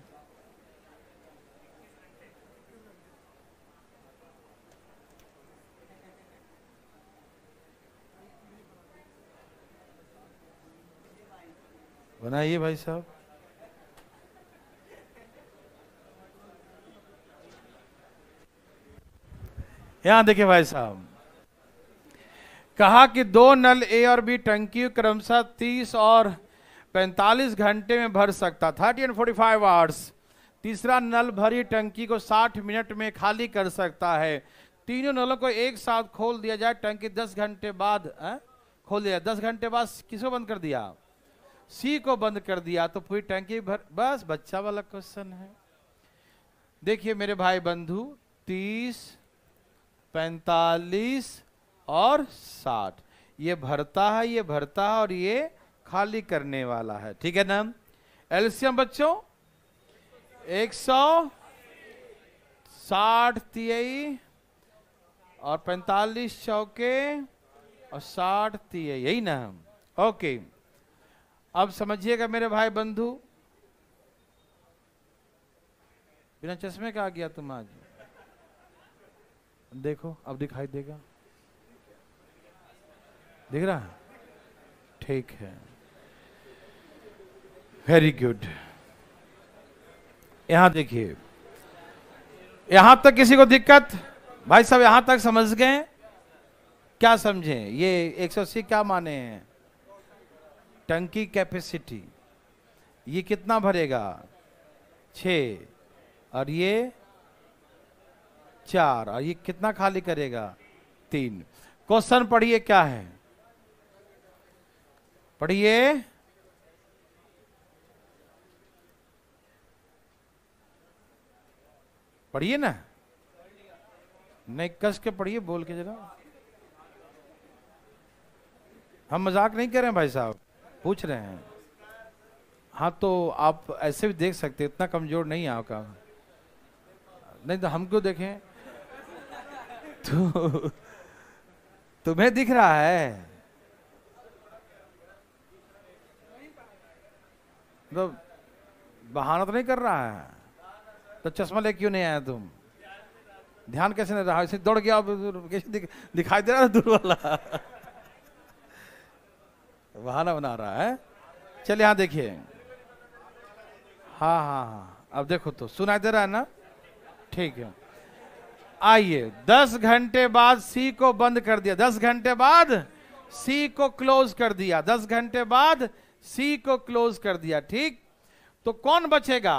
बनाइए भाई साहब यहां देखिए भाई साहब कहा कि दो नल ए और बी टंकी क्रमशः 30 और 45 घंटे में भर सकता था 30 एंड 45 फाइव आवर्स तीसरा नल भरी टंकी को 60 मिनट में खाली कर सकता है तीनों नलों को एक साथ खोल दिया जाए टंकी 10 घंटे बाद है? खोल दिया 10 घंटे बाद किसको बंद कर दिया आप सी को बंद कर दिया तो पूरी टैंकी भर बस बच्चा वाला क्वेश्चन है देखिए मेरे भाई बंधु तीस पैंतालीस और साठ ये भरता है ये भरता है और ये खाली करने वाला है ठीक है नाम एल्सियम बच्चों एक सौ साठ तिहाई और पैंतालीस चौके और साठ तिहाई यही ना हम ओके okay. अब समझिएगा मेरे भाई बंधु बिना चश्मे का आ गया तुम आज देखो अब दिखाई देगा दिख रहा है ठीक है वेरी गुड यहां देखिए यहां तक किसी को दिक्कत भाई साहब यहां तक समझ गए क्या समझे ये एक सौ अस्सी क्या माने हैं टंकी कैपेसिटी ये कितना भरेगा छ और ये चार और ये कितना खाली करेगा तीन क्वेश्चन पढ़िए क्या है पढ़िए पढ़िए ना नहीं कस के पढ़िए बोल के जरा हम मजाक नहीं कर रहे हैं भाई साहब पूछ रहे हैं हाँ तो आप ऐसे भी देख सकते इतना कमजोर नहीं है आपका नहीं तो हम क्यों देखें तो तुम्हें दिख रहा है तो बहाना तो नहीं कर रहा है तो चश्मा ले क्यों नहीं आया तुम ध्यान कैसे नहीं रहा इसे दौड़ गया कैसे दिख, दिखाई दे रहा है दूर वाला बहाना बना रहा है चल यहाँ देखिए हाँ हाँ हाँ अब देखो तो सुनाई दे रहा है ना ठीक है आइए दस घंटे बाद सी को बंद कर दिया दस घंटे बाद सी को क्लोज कर दिया दस घंटे बाद सी को क्लोज कर दिया ठीक तो कौन बचेगा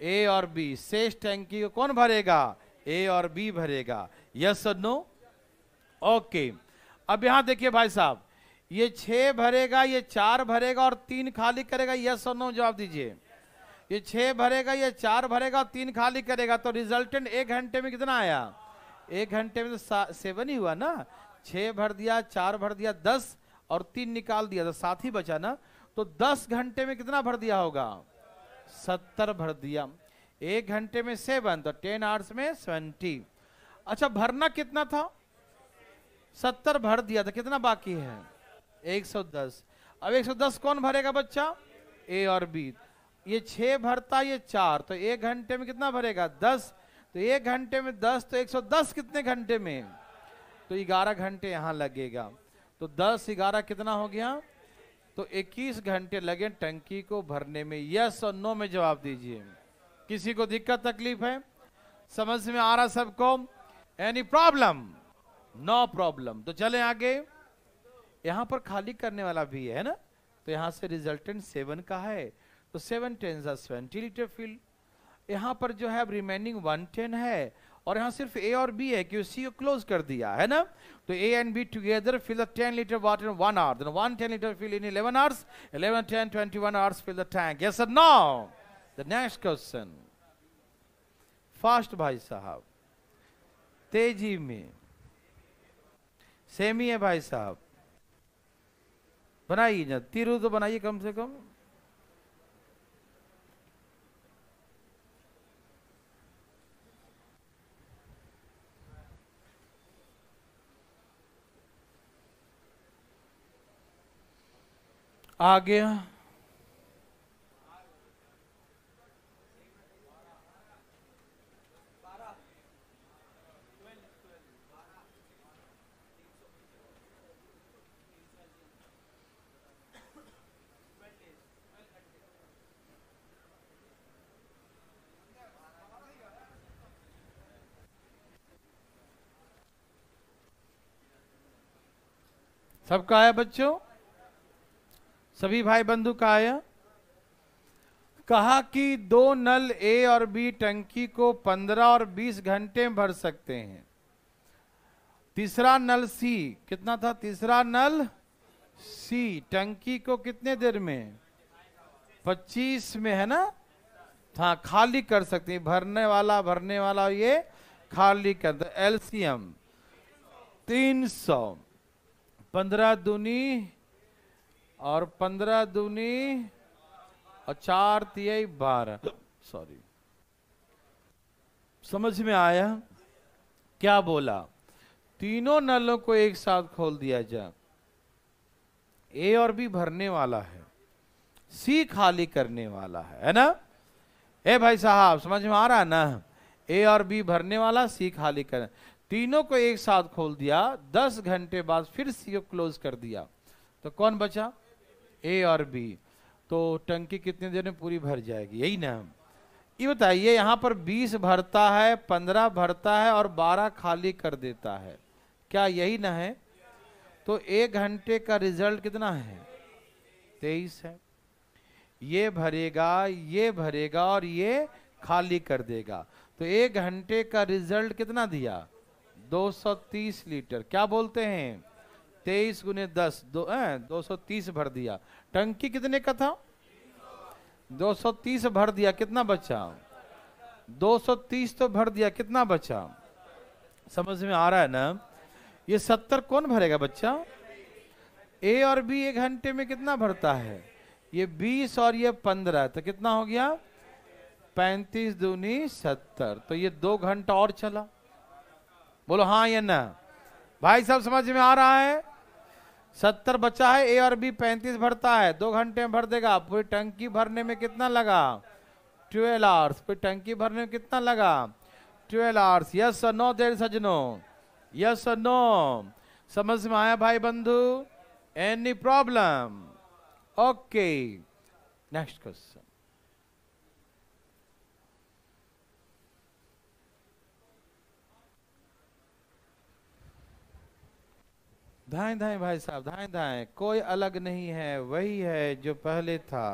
ए और बी शेष टैंकी को कौन भरेगा ए और बी भरेगा यस नो ओके अब यहां देखिए भाई साहब ये छः भरेगा ये चार भरेगा और तीन खाली करेगा यस और नो जवाब दीजिए ये छः भरेगा ये चार भरेगा तीन खाली करेगा तो रिजल्टेंट एक घंटे में कितना आया एक घंटे में तो सेवन ही हुआ ना छह भर दिया चार भर दिया दस और तीन निकाल दिया तो साथ ही बचा ना तो दस घंटे में कितना भर दिया होगा सत्तर भर दिया एक घंटे में सेवन तो टेन आवर्स में सेवेंटी अच्छा भरना कितना था सत्तर भर दिया था तो कितना बाकी है 110 अब 110 कौन भरेगा बच्चा ए और बी ये छ भरता ये चार तो एक घंटे में कितना भरेगा दस तो एक घंटे में दस तो 110 कितने घंटे में तो ग्यारह घंटे यहाँ लगेगा तो दस ग्यारह कितना हो गया तो 21 घंटे लगे टंकी को भरने में यस और नो में जवाब दीजिए किसी को दिक्कत तकलीफ है समझ में आ रहा सबको एनी प्रॉब्लम नो प्रॉब्लम तो चले आगे यहां पर खाली करने वाला भी है ना तो यहां से रिजल्टेंट सेवन का है तो सेवन टेन सा सेवेंटी लीटर फील्ड यहां पर जो है अब रिमेनिंग वन टेन है और यहां सिर्फ ए और बी है क्योंकि सी को क्लोज कर दिया है ना तो A and B together fill the ten litre water in one hour then one ten litre fill in eleven hours eleven ten twenty one hours fill the tank yes sir now the next question fast भाई साहब तेजी में semi है भाई साहब बनाइए ना तिरु तो बनाइए कम से कम आ गया सबका आया बच्चों सभी भाई बंधु का आया कहा कि दो नल ए और बी टंकी को 15 और 20 घंटे भर सकते हैं तीसरा नल सी कितना था तीसरा नल सी टंकी को कितने देर में 25 में है ना था खाली कर सकते हैं भरने वाला भरने वाला ये खाली कर एलसीएम 300 पंद्रह दूनी और पंद्रह दूनी और चार तिहाई बारह सॉरी समझ में आया क्या बोला तीनों नलों को एक साथ खोल दिया जाए ए और बी भरने वाला है सी खाली करने वाला है है ना ए भाई साहब समझ में आ रहा है ना ए और बी भरने वाला सी खाली कर तीनों को एक साथ खोल दिया दस घंटे बाद फिर सी क्लोज कर दिया तो कौन बचा ए और बी तो टंकी कितनी देर में पूरी भर जाएगी यही ना ये बताइए यहाँ पर 20 भरता है 15 भरता है और 12 खाली कर देता है क्या यही ना है तो एक घंटे का रिजल्ट कितना है 23 है ये भरेगा ये भरेगा और ये खाली कर देगा तो एक घंटे का रिजल्ट कितना दिया 230 लीटर क्या बोलते हैं तेईस गुने दस दो सौ तीस भर दिया टंकी कितने का था 230 भर दिया कितना बचा 230 तो भर दिया कितना बचा समझ में आ रहा है ना ये 70 कौन भरेगा बच्चा ए और बी एक घंटे में कितना भरता है ये 20 और ये 15 तो कितना हो गया 35 दूनी 70 तो ये दो घंटा और चला बोलो हाँ या ना भाई साहब समझ में आ रहा है सत्तर बच्चा है ए और बी पैंतीस भरता है दो घंटे में भर देगा पूरी टंकी भरने में कितना लगा ट्वेल्व आवर्स पूरी टंकी भरने में कितना लगा twelve hours yes sir no there सजनो यस सर नो समझ में आया भाई बंधु any problem okay next question धाए धाएं भाई साहब धाएं धाए कोई अलग नहीं है वही है जो पहले था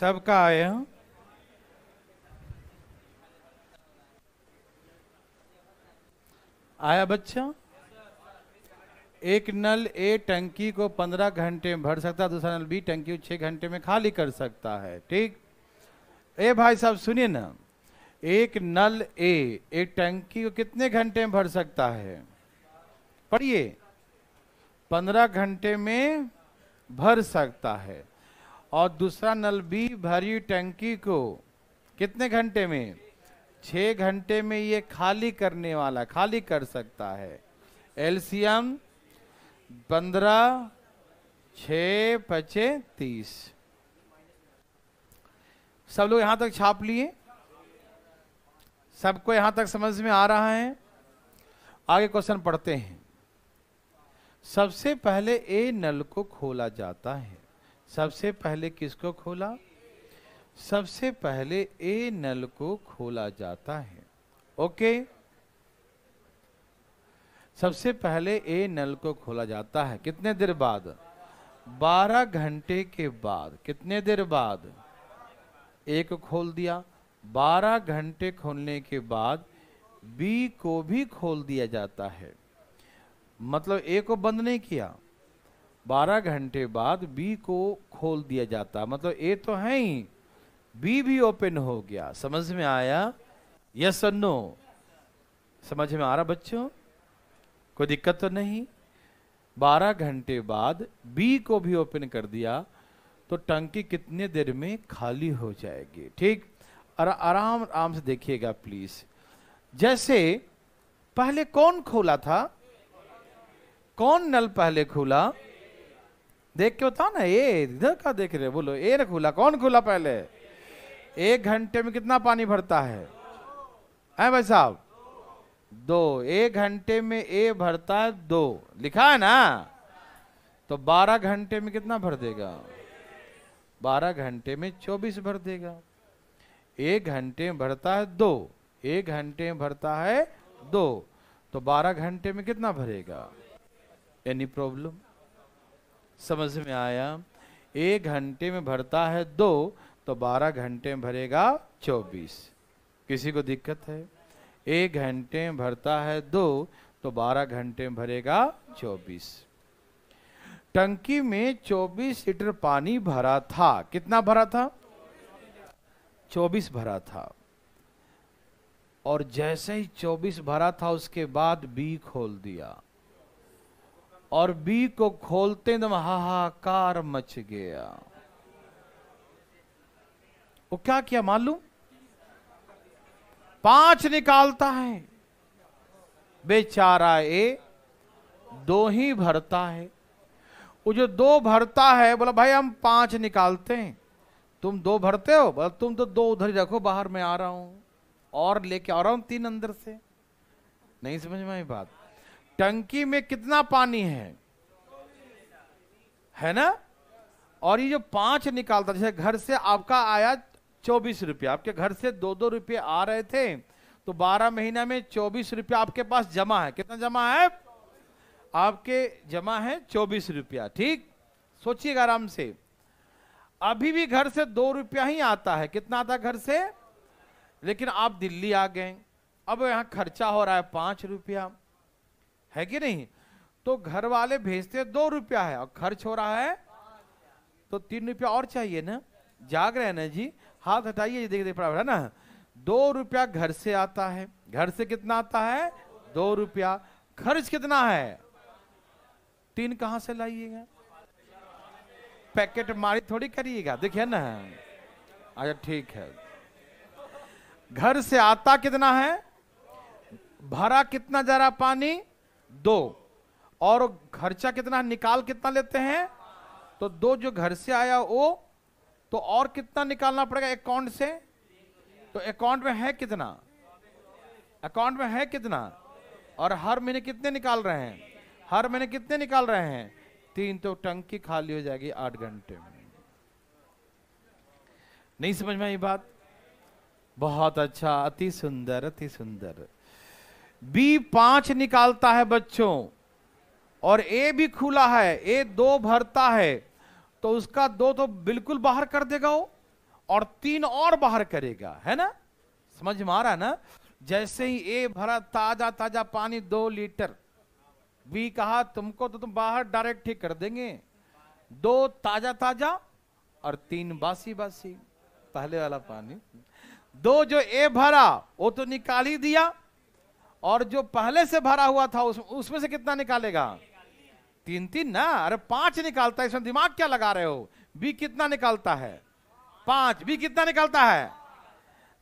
सबका आए हूँ आया बच्चा एक नल ए टंकी को पंद्रह घंटे में भर सकता है दूसरा नल बी टंकी को घंटे में खाली कर सकता है ठीक ए भाई साहब सुनिए ना एक नल ए एक टंकी को कितने घंटे में भर सकता है पढ़िए पंद्रह घंटे में भर सकता है और दूसरा नल भी भरी टंकी को कितने घंटे में छः घंटे में ये खाली करने वाला खाली कर सकता है एल्सियम पंद्रह छ पचे तीस सब लोग यहां तक छाप लिए सबको यहां तक समझ में आ रहा है आगे क्वेश्चन पढ़ते हैं सबसे पहले ए नल को खोला जाता है सबसे पहले किसको खोला सबसे पहले ए नल को खोला जाता है ओके सबसे पहले ए नल को खोला जाता है कितने देर बाद 12 घंटे के बाद कितने देर बाद ए को खोल दिया 12 घंटे खोलने के बाद बी को भी खोल दिया जाता है मतलब ए को बंद नहीं किया 12 घंटे बाद बी को खोल दिया जाता मतलब ए तो है ही बी भी ओपन हो गया समझ में आया यस नो समझ में आ रहा बच्चों कोई दिक्कत तो नहीं 12 घंटे बाद बी को भी ओपन कर दिया तो टंकी कितने देर में खाली हो जाएगी ठीक आराम आराम से देखिएगा प्लीज जैसे पहले कौन खोला था कौन नल पहले खोला देख के बताओ ना ये इधर का देख रहे बोलो एर खुला कौन खुला पहले एक घंटे में कितना पानी भरता है हैं भाई साहब दो एक घंटे में ए भरता है दो लिखा है ना तो बारह घंटे में कितना भर देगा बारह घंटे में चौबीस भर देगा एक घंटे में भरता है दो एक घंटे में भरता है दो तो बारह घंटे में कितना भरेगा एनी प्रॉब्लम समझ में आया एक घंटे में भरता है दो तो बारह घंटे में भरेगा चौबीस किसी को दिक्कत है एक घंटे में भरता है दो तो बारह घंटे में भरेगा चौबीस टंकी में चौबीस लीटर पानी भरा था कितना भरा था चौबीस भरा था और जैसे ही चौबीस भरा था उसके बाद बी खोल दिया और बी को खोलते दम हाहाकार मच गया वो क्या किया मालूम पांच निकालता है बेचारा ए दो ही भरता है वो जो दो भरता है बोला भाई हम पांच निकालते हैं तुम दो भरते हो बोला तुम तो दो उधर ही रखो बाहर मैं आ रहा हूं और लेके आ रहा हूं तीन अंदर से नहीं समझ में आई बात टंकी में कितना पानी है है ना और ये जो पांच निकालता जैसे घर से आपका आया चौबीस रुपया आपके घर से दो दो रुपये आ रहे थे तो बारह महीना में चौबीस रुपया आपके पास जमा है कितना जमा है आपके जमा है चौबीस रुपया ठीक सोचिएगा आराम से अभी भी घर से दो रुपया ही आता है कितना आता है घर से लेकिन आप दिल्ली आ गए अब यहाँ खर्चा हो रहा है पांच रुपया है कि नहीं तो घर वाले भेजते दो रुपया है और खर्च हो रहा है तो तीन रुपया और चाहिए ना जाग रहे ना जी हाथ हटाइए देख देख पड़ा ना दो रुपया घर से आता है घर से कितना आता है दो रुपया खर्च कितना है तीन कहां से लाइएगा पैकेट मारी थोड़ी करिएगा देखिए ना अच्छा ठीक है घर से आता कितना है भरा कितना जरा पानी दो और खर्चा कितना निकाल कितना लेते हैं तो दो जो घर से आया वो तो और कितना निकालना पड़ेगा अकाउंट से तो अकाउंट में है कितना अकाउंट में है कितना और हर महीने कितने निकाल रहे हैं हर महीने कितने निकाल रहे हैं तीन तो टंकी खाली हो जाएगी आठ घंटे में नहीं समझ में आई बात बहुत अच्छा अति सुंदर अति सुंदर बी पांच निकालता है बच्चों और ए भी खुला है ए दो भरता है तो उसका दो तो बिल्कुल बाहर कर देगा वो और तीन और बाहर करेगा है ना समझ में आ रहा है ना जैसे ही ए भरा ताजा ताजा पानी दो लीटर बी कहा तुमको तो तुम बाहर डायरेक्ट ही कर देंगे दो ताजा ताजा और तीन बासी बासी पहले वाला पानी दो जो ए भरा वो तो निकाल ही दिया और जो पहले से भरा हुआ था उस, उसमें से कितना निकालेगा तीन तीन ना अरे पांच निकालता है इसमें दिमाग क्या लगा रहे हो बी कितना निकालता है पांच बी कितना निकालता है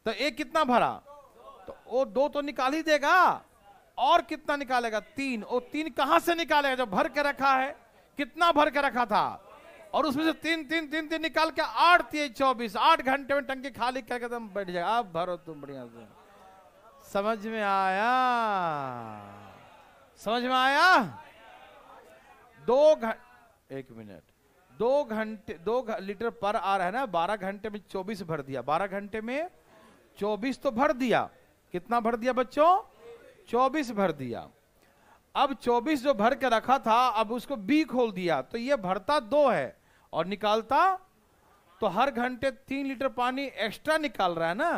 तो एक कितना भरा तो वो दो तो निकाल ही देगा और कितना निकालेगा तीन वो तीन कहां से निकालेगा जो भर के रखा है कितना भर के रखा था और उसमें से तीन तीन तीन तीन निकाल के आठ तीन चौबीस आठ घंटे में टंकी खाली करके तुम बैठ जाए आप भरो तुम बढ़िया से समझ में आया समझ में आया दो घंटे एक मिनट दो घंटे दो लीटर पर आ रहा है ना बारह घंटे में चौबीस भर दिया बारह घंटे में चौबीस तो भर दिया कितना भर दिया बच्चों चौबीस भर दिया अब चौबीस जो भर के रखा था अब उसको बी खोल दिया तो ये भरता दो है और निकालता तो हर घंटे तीन लीटर पानी एक्स्ट्रा निकाल रहा है ना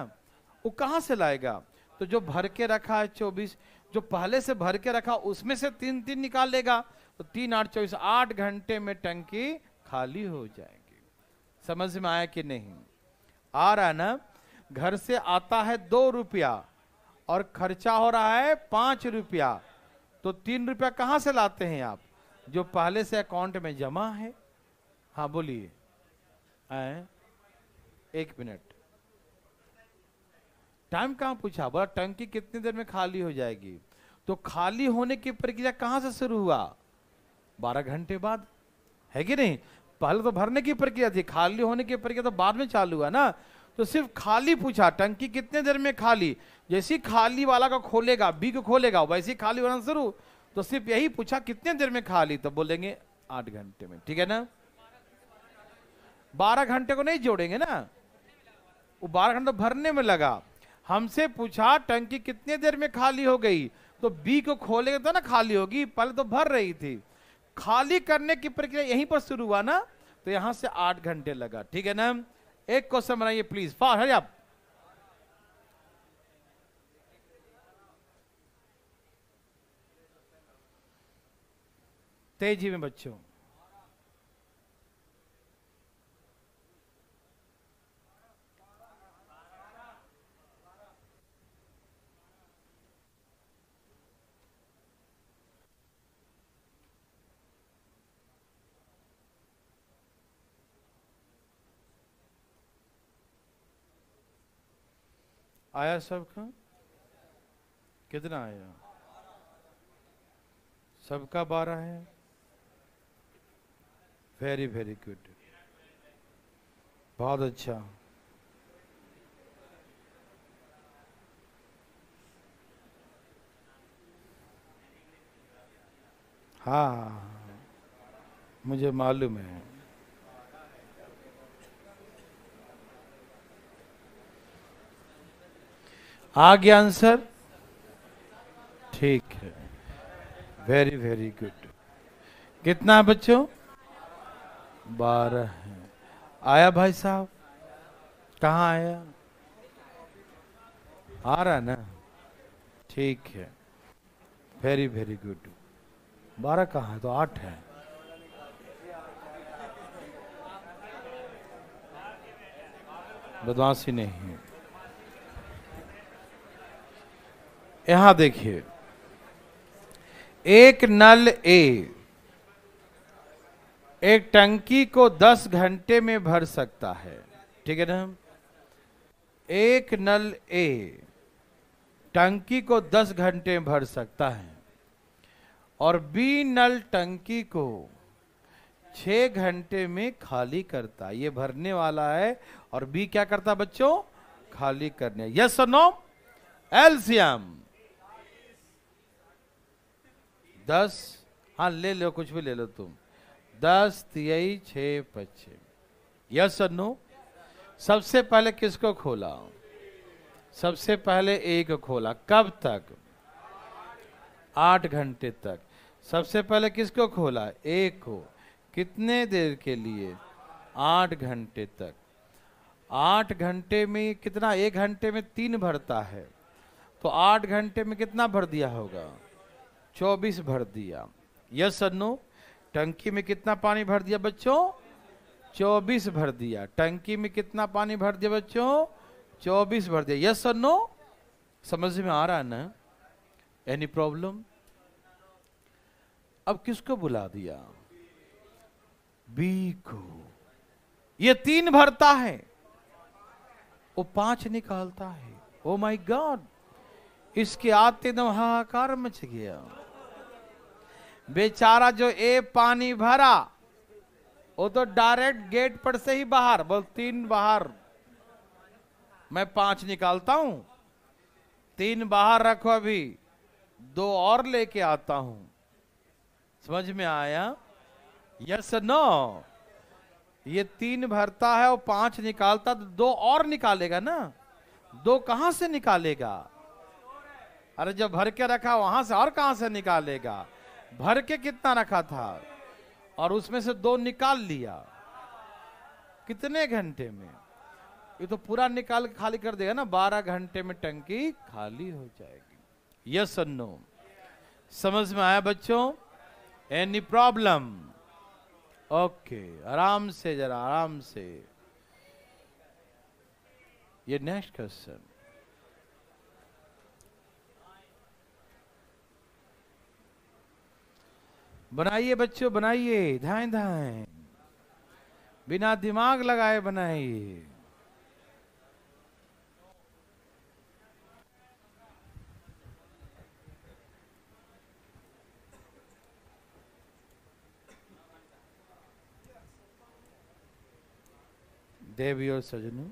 वो कहां से लाएगा तो जो भर के रखा है चौबीस जो पहले से भर के रखा उसमें से तीन तीन निकाल लेगा तो तीन आठ चौबीस आठ घंटे में टंकी खाली हो जाएगी समझ में आया कि नहीं आ रहा ना घर से आता है दो रुपया और खर्चा हो रहा है पांच रुपया तो तीन रुपया कहां से लाते हैं आप जो पहले से अकाउंट में जमा है हाँ बोलिए एक मिनट टाइम कहाँ पूछा बोला टंकी कितनी देर में खाली हो जाएगी तो खाली होने की प्रक्रिया कहाँ से शुरू हुआ बारह घंटे बाद है कि नहीं पहले तो भरने की प्रक्रिया थी खाली होने की प्रक्रिया तो बाद में चालू हुआ ना तो सिर्फ खाली पूछा टंकी कितने देर में खाली जैसी खाली वाला का खोलेगा बी को खोलेगा वैसी खाली होना शुरू तो सिर्फ यही पूछा कितने देर में खाली तो बोलेंगे आठ घंटे में ठीक है ना बारह घंटे को नहीं जोड़ेंगे ना वो बारह घंटे भरने में लगा हमसे पूछा टंकी कितने देर में खाली हो गई तो बी को खोलेगा तो ना खाली होगी पहले तो भर रही थी खाली करने की प्रक्रिया यहीं पर शुरू हुआ ना तो यहां से आठ घंटे लगा ठीक है ना एक क्वेश्चन बनाइए प्लीज फास्ट हरी आप तेजी में बच्चों आया सबका कितना आया सबका बारह है वेरी वेरी गुड बहुत अच्छा हाँ, हाँ, हाँ, हाँ मुझे मालूम है आ गया आंसर ठीक है वेरी वेरी गुड कितना बच्चों बारह है आया भाई साहब कहाँ आया आ रहा ना ठीक है वेरी वेरी गुड बारह कहाँ है तो आठ है बदमाशी नहीं है यहां देखिए एक नल ए एक टंकी को 10 घंटे में भर सकता है ठीक है ना एक नल ए टंकी को 10 घंटे में भर सकता है और बी नल टंकी को 6 घंटे में खाली करता है ये भरने वाला है और बी क्या करता बच्चों खाली करने यस और नो एल्सियम दस हाँ ले लो कुछ भी ले लो तुम दस तिहाई छ पच्चीस यस अनु सबसे पहले किसको खोला सबसे पहले एक खोला कब तक आठ घंटे तक सबसे पहले किसको खोला एक को कितने देर के लिए आठ घंटे तक आठ घंटे में कितना एक घंटे में तीन भरता है तो आठ घंटे में कितना भर दिया होगा चौबीस भर दिया यस सन्नो टंकी में कितना पानी भर दिया बच्चों चौबीस भर दिया टंकी में कितना पानी भर दिया बच्चों चौबीस भर दिया यस सन्नो समझ में आ रहा है ना एनी प्रॉब्लम अब किसको बुला दिया बी को ये तीन भरता है वो पांच निकालता है ओ माय गॉड इसके आते एकदम हाहाकार मच गया बेचारा जो ए पानी भरा वो तो डायरेक्ट गेट पर से ही बाहर बोल तीन बाहर मैं पांच निकालता हूं तीन बाहर रखो अभी दो और लेके आता हूं समझ में आया यस नो ये तीन भरता है और पांच निकालता तो दो और निकालेगा ना दो कहां से निकालेगा अरे जो भर के रखा वहां से और कहां से निकालेगा भर के कितना रखा था और उसमें से दो निकाल लिया कितने घंटे में ये तो पूरा निकाल के खाली कर देगा ना बारह घंटे में टंकी खाली हो जाएगी यस नो समझ में आया बच्चों एनी प्रॉब्लम ओके आराम से जरा आराम से ये नेक्स्ट क्वेश्चन बनाइए बच्चों बनाइए धाए धाए बिना दिमाग लगाए बनाइए देवी और सजनों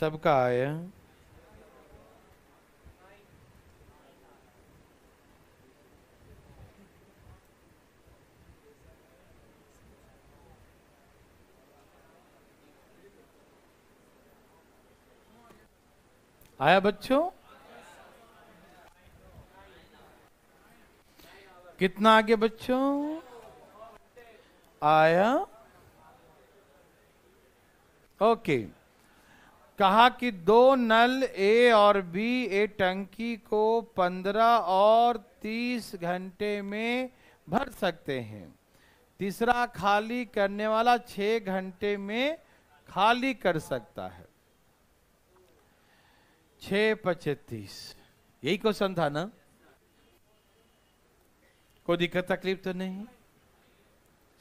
सबका आया आया बच्चों कितना आगे बच्चों आया ओके कहा कि दो नल ए और बी ए टंकी को पंद्रह और तीस घंटे में भर सकते हैं तीसरा खाली करने वाला छह घंटे में खाली कर सकता है छः पचतीस यही क्वेश्चन था ना कोई दिक्कत तकलीफ तो नहीं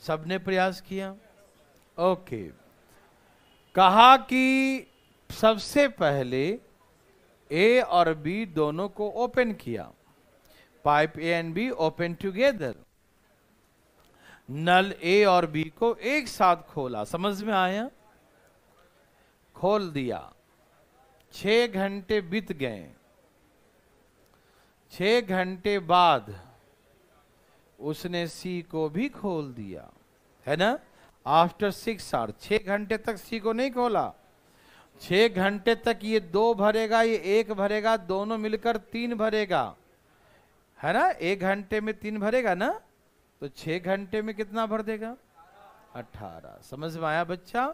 सबने प्रयास किया ओके कहा कि सबसे पहले ए और बी दोनों को ओपन किया pipe A and B open together नल ए और बी को एक साथ खोला समझ में आया खोल दिया छः घंटे बीत गए छ घंटे बाद उसने सी को भी खोल दिया है ना आफ्टर सिक्स आवर छः घंटे तक सी को नहीं खोला छे घंटे तक ये दो भरेगा ये एक भरेगा दोनों मिलकर तीन भरेगा है ना एक घंटे में तीन भरेगा ना तो छे घंटे में कितना भर देगा अठारह समझ में आया बच्चा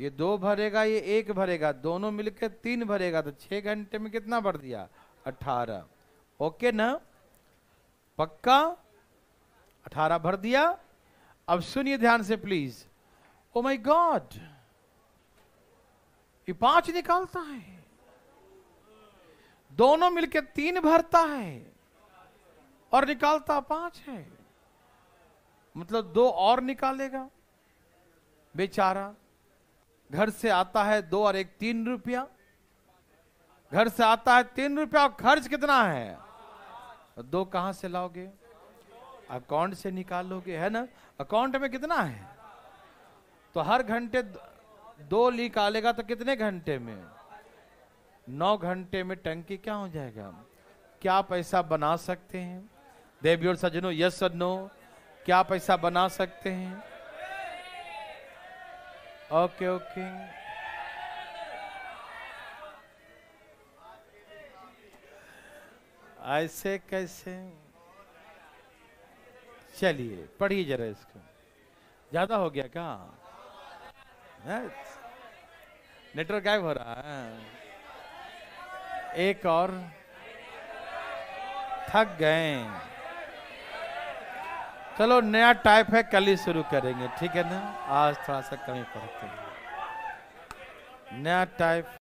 ये दो भरेगा ये एक भरेगा दोनों मिलकर तीन भरेगा तो छह घंटे में कितना भर दिया अठारह ओके ना पक्का अठारह भर दिया अब सुनिए ध्यान से प्लीज ओ माय गॉड ये पांच निकालता है दोनों मिलकर तीन भरता है और निकालता पांच है मतलब दो और निकालेगा बेचारा घर से आता है दो और एक तीन रुपया घर से आता है तीन रुपया और खर्च कितना है दो कहां से लाओगे अकाउंट से निकालोगे है ना अकाउंट में कितना है तो हर घंटे दो निकालेगा तो कितने घंटे में नौ घंटे में टंकी क्या हो जाएगा क्या पैसा बना सकते हैं देवी और सजनो यस सजनो नो क्या पैसा बना सकते हैं ओके ओके ऐसे कैसे चलिए पढ़िए जरा इसको ज्यादा हो गया क्या नेटवर्क गायब हो रहा है एक और थक गए चलो नया टाइप है कल ही शुरू करेंगे ठीक है ना आज थोड़ा सा कमी पड़ती है नया टाइप